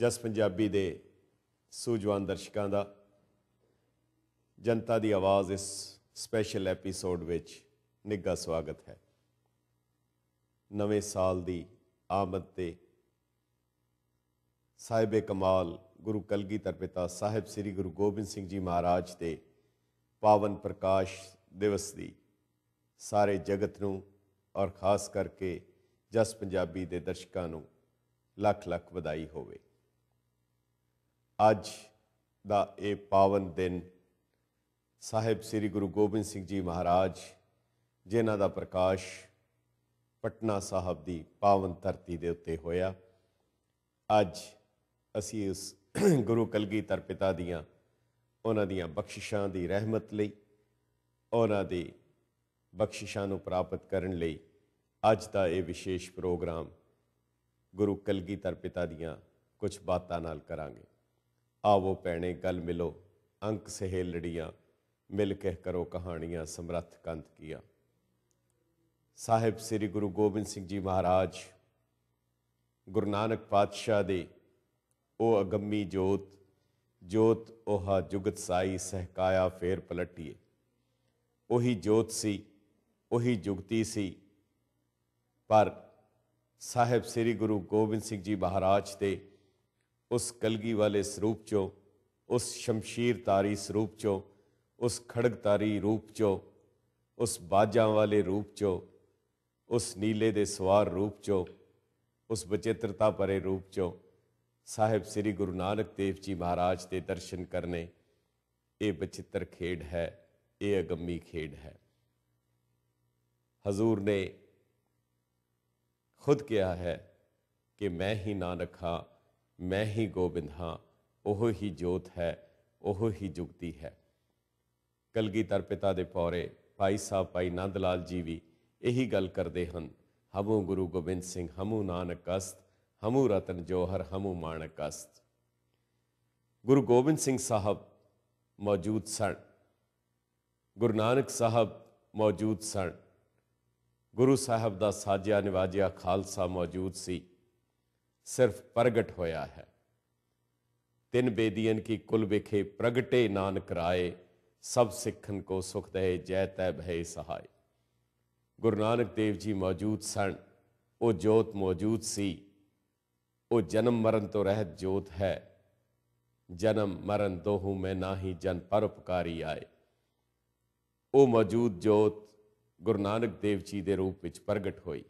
ਜਸ ਪੰਜਾਬੀ ਦੇ ਸੂਝਵਾਨ ਦਰਸ਼ਕਾਂ ਦਾ ਜਨਤਾ ਦੀ ਆਵਾਜ਼ ਇਸ ਸਪੈਸ਼ਲ ਐਪੀਸੋਡ ਵਿੱਚ ਨਿੱਘਾ ਸਵਾਗਤ ਹੈ ਨਵੇਂ ਸਾਲ ਦੀ ਆਮਦ ਤੇ ਸਾਹਿਬੇ ਕਮਾਲ ਗੁਰੂ ਕਲਗੀਧਰ ਪਿਤਾ ਸਾਹਿਬ ਸ੍ਰੀ ਗੁਰੂ ਗੋਬਿੰਦ ਸਿੰਘ ਜੀ ਮਹਾਰਾਜ ਦੇ ਪਾਵਨ ਪ੍ਰਕਾਸ਼ ਦਿਵਸ ਦੀ ਸਾਰੇ ਜਗਤ ਨੂੰ ਔਰ ਖਾਸ ਕਰਕੇ ਜਸ ਪੰਜਾਬੀ ਦੇ ਦਰਸ਼ਕਾਂ ਨੂੰ ਲੱਖ ਲੱਖ ਵਧਾਈ ਹੋਵੇ ਅੱਜ ਦਾ ਇਹ ਪਾਵਨ ਦਿਨ ਸਾਹਿਬ ਸ੍ਰੀ ਗੁਰੂ ਗੋਬਿੰਦ ਸਿੰਘ ਜੀ ਮਹਾਰਾਜ ਜਿਨ੍ਹਾਂ ਦਾ ਪ੍ਰਕਾਸ਼ ਪਟਨਾ ਸਾਹਿਬ ਦੀ ਪਾਵਨ ਧਰਤੀ ਦੇ ਉੱਤੇ ਹੋਇਆ ਅੱਜ ਅਸੀਂ ਉਸ ਗੁਰੂ ਕਲਗੀਧਰ ਪਿਤਾ ਦੀਆਂ ਉਹਨਾਂ ਦੀਆਂ ਬਖਸ਼ਿਸ਼ਾਂ ਦੀ ਰਹਿਮਤ ਲਈ ਉਹਨਾਂ ਦੀ ਬਖਸ਼ਿਸ਼ਾਂ ਨੂੰ ਪ੍ਰਾਪਤ ਕਰਨ ਲਈ ਅੱਜ ਦਾ ਇਹ ਵਿਸ਼ੇਸ਼ ਪ੍ਰੋਗਰਾਮ ਗੁਰੂ ਕਲਗੀਧਰ ਪਿਤਾ ਦੀਆਂ ਕੁਝ ਬਾਤਾਂ ਨਾਲ ਕਰਾਂਗੇ ਆਵੋ ਪੈਣੇ ਗੱਲ ਮਿਲੋ ਅੰਕ ਸਹੇਲੜੀਆਂ ਲੜੀਆਂ ਮਿਲ ਕੇ ਕਰੋ ਕਹਾਣੀਆਂ ਸਮਰੱਥ ਕੰਤ ਕੀਆ ਸਾਹਿਬ ਸ੍ਰੀ ਗੁਰੂ ਗੋਬਿੰਦ ਸਿੰਘ ਜੀ ਮਹਾਰਾਜ ਗੁਰੂ ਨਾਨਕ ਪਾਤਸ਼ਾਹ ਦੇ ਉਹ ਅਗੰਮੀ ਜੋਤ ਜੋਤ ਉਹਾ ਜੁਗਤ ਸਾਈ ਸਹਕਾਇਆ ਫੇਰ ਪਲਟੀਏ ਉਹੀ ਜੋਤ ਸੀ ਉਹੀ ਜੁਗਤੀ ਸੀ ਪਰ ਸਾਹਿਬ ਸ੍ਰੀ ਗੁਰੂ ਗੋਬਿੰਦ ਸਿੰਘ ਜੀ ਮਹਾਰਾਜ ਤੇ ਉਸ ਕਲਗੀ ਵਾਲੇ ਸਰੂਪ ਚੋਂ ਉਸ ਸ਼ਮਸ਼ੀਰ ਤਾਰੀ ਸਰੂਪ ਚੋਂ ਉਸ ਖੜਗ ਤਾਰੀ ਰੂਪ ਚੋਂ ਉਸ ਬਾਜਾਂ ਵਾਲੇ ਰੂਪ ਚੋਂ ਉਸ ਨੀਲੇ ਦੇ ਸਵਾਰ ਰੂਪ ਚੋਂ ਉਸ ਬਚੇਤਰਤਾ ਪਰੇ ਰੂਪ ਚੋਂ ਸਾਹਿਬ ਸ੍ਰੀ ਗੁਰੂ ਨਾਨਕ ਦੇਵ ਜੀ ਮਹਾਰਾਜ ਦੇ ਦਰਸ਼ਨ ਕਰਨੇ ਇਹ ਬਚਿੱਤਰ ਖੇਡ ਹੈ ਇਹ ਅਗੰਮੀ ਖੇਡ ਹੈ ਹਜ਼ੂਰ ਨੇ ਖੁਦ ਕਿਹਾ ਹੈ ਕਿ ਮੈਂ ਹੀ ਨਾਨਕ ਹਾਂ ਮੈਂ ਹੀ ਗੋਬਿੰਦ ਹਾਂ ਉਹ ਹੀ ਜੋਤ ਹੈ ਉਹ ਹੀ ਜੁਗਤੀ ਹੈ ਕਲਗੀਧਰ ਪਿਤਾ ਦੇ ਪੌਰੇ ਭਾਈ ਸਾਹਿਬ ਭਾਈ ਨੰਦ ਲਾਲ ਜੀ ਵੀ ਇਹੀ ਗੱਲ ਕਰਦੇ ਹਨ ਹਮੂ ਗੁਰੂ ਗੋਬਿੰਦ ਸਿੰਘ ਹਮੂ ਨਾਨਕ ਅਸਤ ਹਮੂ ਰਤਨ ਜੋਹਰ ਹਮੂ ਮਾਨਕ ਅਸਤ ਗੁਰੂ ਗੋਬਿੰਦ ਸਿੰਘ ਸਾਹਿਬ ਮੌਜੂਦ ਸਨ ਗੁਰੂ ਨਾਨਕ ਸਾਹਿਬ ਮੌਜੂਦ ਸਨ ਗੁਰੂ ਸਾਹਿਬ ਦਾ ਸਾਜਿਆ ਨਿਵਾਜਿਆ ਖਾਲਸਾ ਮੌਜੂਦ ਸੀ ਸਿਰਫ ਪ੍ਰਗਟ ਹੋਇਆ ਹੈ ਤਿੰਨ ਬੇਦੀਆਂ ਕੀ ਕੁਲ ਵਿਖੇ ਪ੍ਰਗਟੇ ਨਾਨਕ ਰਾਏ ਸਭ ਸਿੱਖਨ ਕੋ ਸੁਖ ਦੇ ਜੈ ਤੈ ਭੈ ਸਹਾਈ ਗੁਰੂ ਨਾਨਕ ਦੇਵ ਜੀ ਮੌਜੂਦ ਸਨ ਉਹ ਜੋਤ ਮੌਜੂਦ ਸੀ ਉਹ ਜਨਮ ਮਰਨ ਤੋਂ ਰਹਿਤ ਜੋਤ ਹੈ ਜਨਮ ਮਰਨ ਦੋਹੂ ਮੈਂ ਨਾਹੀ ਜਨ ਪਰਉਪਕਾਰੀ ਆਏ ਉਹ ਮੌਜੂਦ ਜੋਤ ਗੁਰੂ ਨਾਨਕ ਦੇਵ ਜੀ ਦੇ ਰੂਪ ਵਿੱਚ ਪ੍ਰਗਟ ਹੋਈ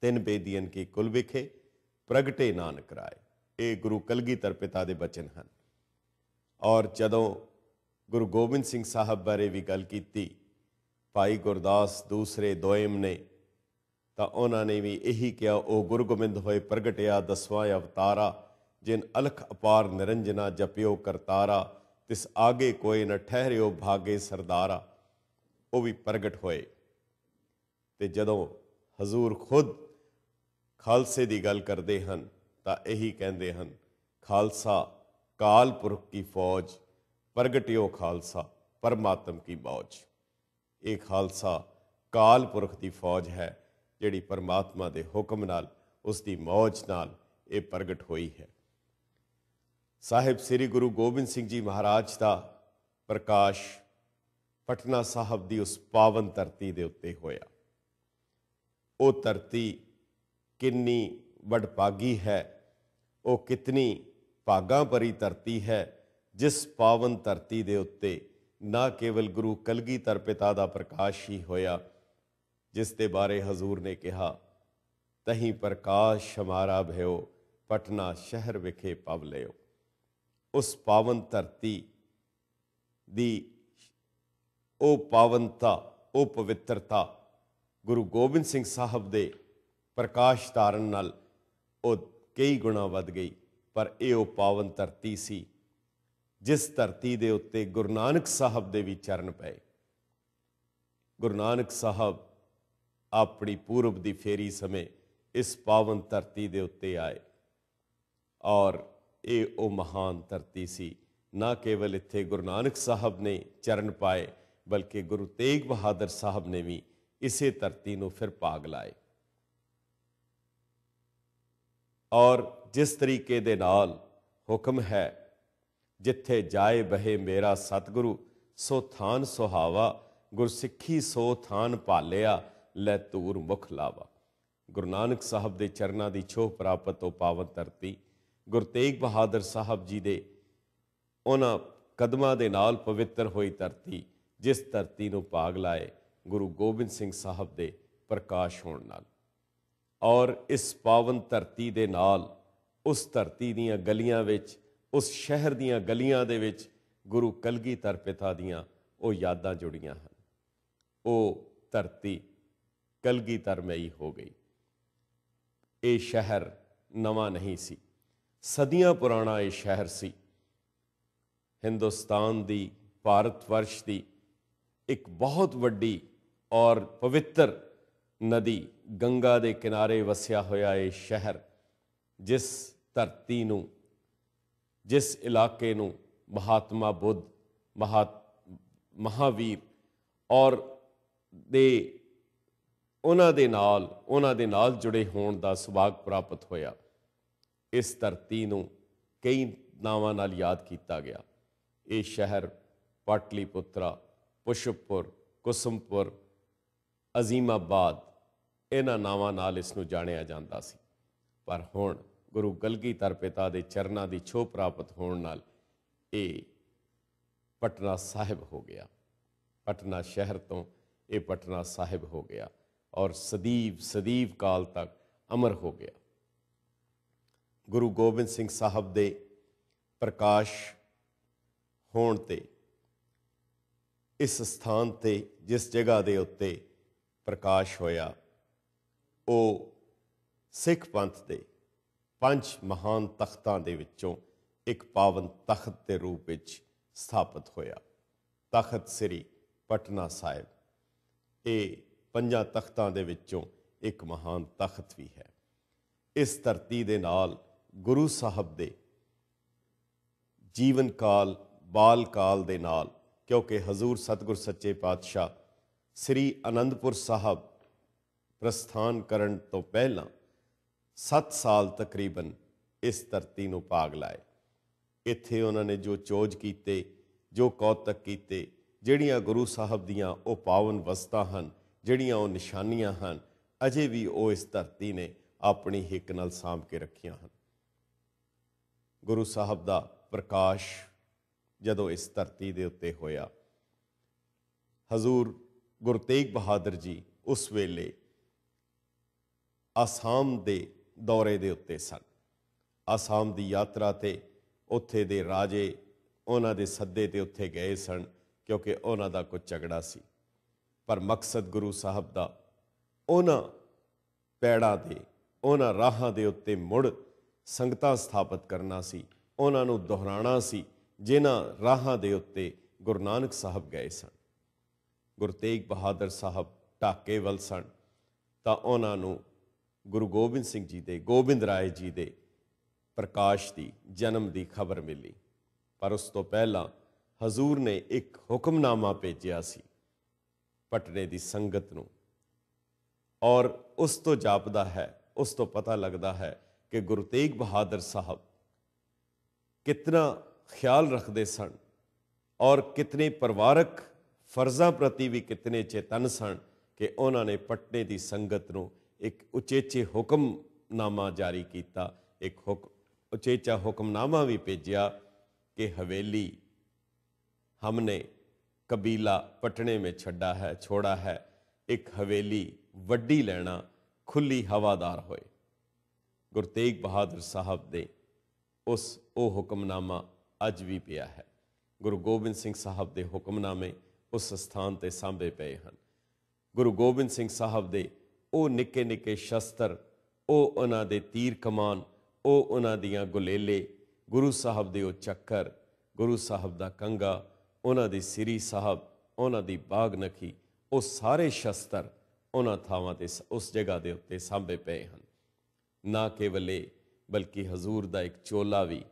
ਤਿੰਨ ਬੇਦੀਆਂ ਕੀ ਕੁਲ ਵਿਖੇ ਪ੍ਰਗਟੇ ਨਾਨਕ ਰਾਏ ਇਹ ਗੁਰੂ ਕਲਗੀਧਰ ਪਿਤਾ ਦੇ ਬਚਨ ਹਨ ਔਰ ਜਦੋਂ ਗੁਰੂ ਗੋਬਿੰਦ ਸਿੰਘ ਸਾਹਿਬ ਬਾਰੇ ਵੀ ਗੱਲ ਕੀਤੀ ਭਾਈ ਗੁਰਦਾਸ ਦੂਸਰੇ ਦੋਇਮ ਨੇ ਤਾਂ ਉਹਨਾਂ ਨੇ ਵੀ ਇਹੀ ਕਿਹਾ ਉਹ ਗੁਰੂ ਗੋਬਿੰਦ ਹੋਏ ਪ੍ਰਗਟਿਆ ਦਸਵਾਂ ਅਵਤਾਰਾ ਜਿਨ ਅਲਖ ਅਪਾਰ ਨਿਰੰਜਨਾ ਜਪਿਓ ਕਰਤਾਰਾ ਤਿਸ ਆਗੇ ਕੋਈ ਨ ਠਹਿਰਿਓ ਭਾਗੇ ਸਰਦਾਰਾ ਉਹ ਵੀ ਪ੍ਰਗਟ ਹੋਏ ਤੇ ਜਦੋਂ ਹਜ਼ੂਰ ਖੁਦ ਖਾਲਸੇ ਦੀ ਗੱਲ ਕਰਦੇ ਹਨ ਤਾਂ ਇਹੀ ਕਹਿੰਦੇ ਹਨ ਖਾਲਸਾ ਕਾਲ ਪੁਰਖ ਕੀ ਫੌਜ ਪ੍ਰਗਟਿਓ ਖਾਲਸਾ ਪਰਮਾਤਮ ਕੀ ਮੌਜ ਇਹ ਖਾਲਸਾ ਕਾਲ ਪੁਰਖ ਦੀ ਫੌਜ ਹੈ ਜਿਹੜੀ ਪਰਮਾਤਮਾ ਦੇ ਹੁਕਮ ਨਾਲ ਉਸ ਦੀ ਮੌਜ ਨਾਲ ਇਹ ਪ੍ਰਗਟ ਹੋਈ ਹੈ ਸਾਹਿਬ ਸ੍ਰੀ ਗੁਰੂ ਗੋਬਿੰਦ ਸਿੰਘ ਜੀ ਮਹਾਰਾਜ ਦਾ ਪ੍ਰਕਾਸ਼ ਪਟਨਾ ਸਾਹਿਬ ਦੀ ਉਸ ਪਾਵਨ ਧਰਤੀ ਦੇ ਉੱਤੇ ਹੋਇਆ ਉਹ ਧਰਤੀ ਕਿੰਨੀ ਵਡਭਾਗੀ ਹੈ ਉਹ ਕਿਤਨੀ ਭਾਗਾਂ ਭਰੀ ਧਰਤੀ ਹੈ ਜਿਸ ਪਾਵਨ ਧਰਤੀ ਦੇ ਉੱਤੇ ਨਾ ਕੇਵਲ ਗੁਰੂ ਕਲਗੀਧਰ ਪਿਤਾ ਦਾ ਪ੍ਰਕਾਸ਼ ਹੀ ਹੋਇਆ ਜਿਸ ਦੇ ਬਾਰੇ ਹਜ਼ੂਰ ਨੇ ਕਿਹਾ ਤਹੀਂ ਪ੍ਰਕਾਸ਼ ਹਮਾਰਾ ਭਇਓ ਪਟਨਾ ਸ਼ਹਿਰ ਵਿਖੇ ਪਵ ਲਿਓ ਉਸ ਪਾਵਨ ਧਰਤੀ ਦੀ ਉਹ ਪਾਵਨਤਾ ਉਹ ਪਵਿੱਤਰਤਾ ਗੁਰੂ ਗੋਬਿੰਦ ਸਿੰਘ ਸਾਹਿਬ ਦੇ ਪ੍ਰਕਾਸ਼ ਧਾਰਨ ਨਾਲ ਉਹ ਕਈ ਗੁਣਾ ਵੱਧ ਗਈ ਪਰ ਇਹ ਉਹ ਪਾਵਨ ਧਰਤੀ ਸੀ ਜਿਸ ਧਰਤੀ ਦੇ ਉੱਤੇ ਗੁਰੂ ਨਾਨਕ ਸਾਹਿਬ ਦੇ ਵੀ ਚਰਨ ਪਏ ਗੁਰੂ ਨਾਨਕ ਸਾਹਿਬ ਆਪਣੀ ਪੂਰਬ ਦੀ ਫੇਰੀ ਸਮੇਂ ਇਸ ਪਾਵਨ ਧਰਤੀ ਦੇ ਉੱਤੇ ਆਏ ਔਰ ਇਹ ਉਹ ਮਹਾਨ ਧਰਤੀ ਸੀ ਨਾ ਕੇਵਲ ਇੱਥੇ ਗੁਰੂ ਨਾਨਕ ਸਾਹਿਬ ਨੇ ਚਰਨ ਪਾਏ ਬਲਕਿ ਗੁਰੂ ਤੇਗ ਬਹਾਦਰ ਸਾਹਿਬ ਨੇ ਵੀ ਇਸੇ ਧਰਤੀ ਨੂੰ ਫਿਰ ਪਾਗ ਲਾਏ ਔਰ ਜਿਸ ਤਰੀਕੇ ਦੇ ਨਾਲ ਹੁਕਮ ਹੈ ਜਿੱਥੇ ਜਾਏ ਬਹੇ ਮੇਰਾ ਸਤਿਗੁਰੂ ਸੋ ਥਾਨ ਸੁਹਾਵਾ ਗੁਰਸਿੱਖੀ ਸੋ ਥਾਨ ਪਾਲਿਆ ਲੈ ਤੂਰ ਮੁਖ ਲਾਵਾ ਗੁਰੂ ਨਾਨਕ ਸਾਹਿਬ ਦੇ ਚਰਨਾਂ ਦੀ ਛੋਹ ਪ੍ਰਾਪਤ ਉਹ ਪਾਵਨ ਧਰਤੀ ਗੁਰ ਤੇਗ ਬਹਾਦਰ ਸਾਹਿਬ ਜੀ ਦੇ ਉਹਨਾਂ ਕਦਮਾਂ ਦੇ ਨਾਲ ਪਵਿੱਤਰ ਹੋਈ ਧਰਤੀ ਜਿਸ ਧਰਤੀ ਨੂੰ ਪਾਗ ਲਾਏ ਗੁਰੂ ਗੋਬਿੰਦ ਸਿੰਘ ਸਾਹਿਬ ਦੇ ਪ੍ਰਕਾਸ਼ ਹੋਣ ਨਾਲ ਔਰ ਇਸ ਪਾਵਨ ਧਰਤੀ ਦੇ ਨਾਲ ਉਸ ਧਰਤੀ ਦੀਆਂ ਗਲੀਆਂ ਵਿੱਚ ਉਸ ਸ਼ਹਿਰ ਦੀਆਂ ਗਲੀਆਂ ਦੇ ਵਿੱਚ ਗੁਰੂ ਕਲਗੀਧਰ ਪਿਤਾ ਦੀਆਂ ਉਹ ਯਾਦਾਂ ਜੁੜੀਆਂ ਹਨ ਉਹ ਧਰਤੀ ਮਈ ਹੋ ਗਈ ਇਹ ਸ਼ਹਿਰ ਨਵਾਂ ਨਹੀਂ ਸੀ ਸਦੀਆਂ ਪੁਰਾਣਾ ਇਹ ਸ਼ਹਿਰ ਸੀ ਹਿੰਦੁਸਤਾਨ ਦੀ ਭਾਰਤ ਵਰਸ਼ ਦੀ ਇੱਕ ਬਹੁਤ ਵੱਡੀ ਔਰ ਪਵਿੱਤਰ ਨਦੀ ਗੰਗਾ ਦੇ ਕਿਨਾਰੇ ਵਸਿਆ ਹੋਇਆ ਇਹ ਸ਼ਹਿਰ ਜਿਸ ਧਰਤੀ ਨੂੰ ਜਿਸ ਇਲਾਕੇ ਨੂੰ ਮਹਾਤਮਾ ਬੁੱਧ ਮਹਾ ਮਹਾਵੀਰ ਔਰ ਦੇ ਉਹਨਾਂ ਦੇ ਨਾਲ ਉਹਨਾਂ ਦੇ ਨਾਲ ਜੁੜੇ ਹੋਣ ਦਾ ਸੁਭਾਗ ਪ੍ਰਾਪਤ ਹੋਇਆ ਇਸ ਧਰਤੀ ਨੂੰ ਕਈ ਨਾਵਾਂ ਨਾਲ ਯਾਦ ਕੀਤਾ ਗਿਆ ਇਹ ਸ਼ਹਿਰ ਪਾਟਲੀਪੁੱਤਰਾ ਪੁਸ਼ਪਪੁਰ ਕੁਸਮਪੁਰ ਅਜ਼ੀਮਾਬਾਦ ਇਹਨਾਂ ਨਾਵਾਂ ਨਾਲ ਇਸ ਨੂੰ ਜਾਣਿਆ ਜਾਂਦਾ ਸੀ ਪਰ ਹੁਣ ਗੁਰੂ ਗਲਗੀਧਰ ਪਿਤਾ ਦੇ ਚਰਨਾਂ ਦੀ ਛੋਹ ਪ੍ਰਾਪਤ ਹੋਣ ਨਾਲ ਇਹ ਪਟਨਾ ਸਾਹਿਬ ਹੋ ਗਿਆ ਪਟਨਾ ਸ਼ਹਿਰ ਤੋਂ ਇਹ ਪਟਨਾ ਸਾਹਿਬ ਹੋ ਗਿਆ ਔਰ ਸਦੀਵ ਸਦੀਵ ਕਾਲ ਤੱਕ ਅਮਰ ਹੋ ਗਿਆ ਗੁਰੂ ਗੋਬਿੰਦ ਸਿੰਘ ਸਾਹਿਬ ਦੇ ਪ੍ਰਕਾਸ਼ ਹੋਣ ਤੇ ਇਸ ਸਥਾਨ ਤੇ ਜਿਸ ਜਗ੍ਹਾ ਦੇ ਉੱਤੇ ਪ੍ਰਕਾਸ਼ ਹੋਇਆ ਉਹ ਸਿੱਖ ਪੰਥ ਦੇ ਪੰਜ ਮਹਾਨ ਤਖਤਾਂ ਦੇ ਵਿੱਚੋਂ ਇੱਕ ਪਾਵਨ ਤਖਤ ਦੇ ਰੂਪ ਵਿੱਚ ਸਥਾਪਿਤ ਹੋਇਆ ਤਖਤ ਸ੍ਰੀ ਪਟਨਾ ਸਾਹਿਬ ਇਹ ਪੰਜਾਂ ਤਖਤਾਂ ਦੇ ਵਿੱਚੋਂ ਇੱਕ ਮਹਾਨ ਤਖਤ ਵੀ ਹੈ ਇਸ ਧਰਤੀ ਦੇ ਨਾਲ ਗੁਰੂ ਸਾਹਿਬ ਦੇ ਜੀਵਨ ਕਾਲ ਬਾਲ ਕਾਲ ਦੇ ਨਾਲ ਕਿਉਂਕਿ ਹਜ਼ੂਰ ਸਤਗੁਰ ਸੱਚੇ ਪਾਤਸ਼ਾਹ ਸ੍ਰੀ ਅਨੰਦਪੁਰ ਸਾਹਿਬ ਪ੍ਰਸਥਾਨ ਕਰਨ ਤੋਂ ਪਹਿਲਾਂ 7 ਸਾਲ ਤਕਰੀਬਨ ਇਸ ਧਰਤੀ ਨੂੰ ਪਾਗ ਲਾਏ ਇੱਥੇ ਉਹਨਾਂ ਨੇ ਜੋ ਚੋਜ ਕੀਤੇ ਜੋ ਕੌਤਕ ਕੀਤੇ ਜਿਹੜੀਆਂ ਗੁਰੂ ਸਾਹਿਬ ਦੀਆਂ ਉਹ ਪਾਵਨ ਵਸਤਾਂ ਹਨ ਜਿਹੜੀਆਂ ਉਹ ਨਿਸ਼ਾਨੀਆਂ ਹਨ ਅਜੇ ਵੀ ਉਹ ਇਸ ਧਰਤੀ ਨੇ ਆਪਣੀ ਹਿੱਕ ਨਾਲ ਸਾਂਭ ਕੇ ਰੱਖੀਆਂ ਹਨ ਗੁਰੂ ਸਾਹਿਬ ਦਾ ਪ੍ਰਕਾਸ਼ ਜਦੋਂ ਇਸ ਧਰਤੀ ਦੇ ਉੱਤੇ ਹੋਇਆ ਹਜ਼ੂਰ ਗੁਰਤੇਗ ਬਹਾਦਰ ਜੀ ਉਸ ਵੇਲੇ ਅਸਾਮ ਦੇ ਦੌਰੇ ਦੇ ਉੱਤੇ ਸਨ ਅਸਾਮ ਦੀ ਯਾਤਰਾ ਤੇ ਉੱਥੇ ਦੇ ਰਾਜੇ ਉਹਨਾਂ ਦੇ ਸੱਦੇ ਤੇ ਉੱਥੇ ਗਏ ਸਨ ਕਿਉਂਕਿ ਉਹਨਾਂ ਦਾ ਕੋਈ ਝਗੜਾ ਸੀ ਪਰ ਮਕਸਦ ਗੁਰੂ ਸਾਹਿਬ ਦਾ ਉਹਨਾਂ ਪੈੜਾਂ ਦੇ ਉਹਨਾਂ ਰਾਹਾਂ ਦੇ ਉੱਤੇ ਮੁੜ ਸੰਗਤਾਂ ਸਥਾਪਿਤ ਕਰਨਾ ਸੀ ਉਹਨਾਂ ਨੂੰ ਦੁਹਰਾਣਾ ਸੀ ਜਿਨ੍ਹਾਂ ਰਾਹਾਂ ਦੇ ਉੱਤੇ ਗੁਰੂ ਨਾਨਕ ਸਾਹਿਬ ਗਏ ਸਨ ਗੁਰਤੇਗ ਬਹਾਦਰ ਸਾਹਿਬ ਟਾਕੇ ਸਨ ਤਾਂ ਉਹਨਾਂ ਨੂੰ ਗੁਰੂ ਗੋਬਿੰਦ ਸਿੰਘ ਜੀ ਦੇ ਗੋਬਿੰਦ ਰਾਏ ਜੀ ਦੇ ਪ੍ਰਕਾਸ਼ ਦੀ ਜਨਮ ਦੀ ਖਬਰ ਮਿਲੀ ਪਰ ਉਸ ਤੋਂ ਪਹਿਲਾਂ ਹਜ਼ੂਰ ਨੇ ਇੱਕ ਹੁਕਮਨਾਮਾ ਭੇਜਿਆ ਸੀ ਪਟਨੇ ਦੀ ਸੰਗਤ ਨੂੰ ਔਰ ਉਸ ਤੋਂ ਜਾਪਦਾ ਹੈ ਉਸ ਤੋਂ ਪਤਾ ਲੱਗਦਾ ਹੈ ਕਿ ਗੁਰੂ ਤੇਗ ਬਹਾਦਰ ਸਾਹਿਬ ਕਿਤਨਾ ਖਿਆਲ ਰੱਖਦੇ ਸਨ ਔਰ ਕਿਤਨੇ ਪਰਿਵਾਰਕ ਫਰਜ਼ਾਂ ਪ੍ਰਤੀ ਵੀ ਕਿਤਨੇ ਚੇਤਨ ਸਨ ਕਿ ਉਹਨਾਂ ਨੇ ਪਟਨੇ ਦੀ ਸੰਗਤ ਨੂੰ ਇੱਕ ਉਚੇਚੇ ਹੁਕਮਨਾਮਾ ਜਾਰੀ ਕੀਤਾ ਇੱਕ ਹੁਕਮ ਉਚੇਚਾ ਹੁਕਮਨਾਮਾ ਵੀ ਭੇਜਿਆ ਕਿ ਹਵੇਲੀ ਹਮਨੇ ਕਬੀਲਾ ਪਟਣੇ ਵਿੱਚ ਛੱਡਾ ਹੈ ਛੋੜਾ ਹੈ ਇੱਕ ਹਵੇਲੀ ਵੱਡੀ ਲੈਣਾ ਖੁੱਲੀ ਹਵਾਦਾਰ ਹੋਏ ਗੁਰਤੇਗ ਬਹਾਦਰ ਸਾਹਿਬ ਦੇ ਉਸ ਉਹ ਹੁਕਮਨਾਮਾ ਅੱਜ ਵੀ ਪਿਆ ਹੈ ਗੁਰੂ ਗੋਬਿੰਦ ਸਿੰਘ ਸਾਹਿਬ ਦੇ ਹੁਕਮਨਾਮੇ ਉਸ ਸਥਾਨ ਤੇ ਸਾਂਭੇ ਪਏ ਹਨ ਗੁਰੂ ਗੋਬਿੰਦ ਸਿੰਘ ਸਾਹਿਬ ਦੇ ਉਹ ਨਿੱਕੇ ਨਿੱਕੇ ਸ਼ਸਤਰ ਉਹ ਉਹਨਾਂ ਦੇ ਤੀਰ ਕਮਾਨ ਉਹ ਉਹਨਾਂ ਦੀਆਂ ਗੁਲੇਲੇ ਗੁਰੂ ਸਾਹਿਬ ਦੇ ਉਹ ਚੱਕਰ ਗੁਰੂ ਸਾਹਿਬ ਦਾ ਕੰਗਾ ਉਹਨਾਂ ਦੀ ਸਿਰੀ ਸਾਹਿਬ ਉਹਨਾਂ ਦੀ ਬਾਗ ਨਖੀ ਉਹ ਸਾਰੇ ਸ਼ਸਤਰ ਉਹਨਾਂ ਥਾਵਾਂ ਤੇ ਉਸ ਜਗ੍ਹਾ ਦੇ ਉੱਤੇ ਸਾਂਭੇ ਪਏ ਹਨ ਨਾ ਕੇਵਲੇ ਬਲਕਿ ਹਜ਼ੂਰ ਦਾ ਇੱਕ ਚੋਲਾ ਵੀ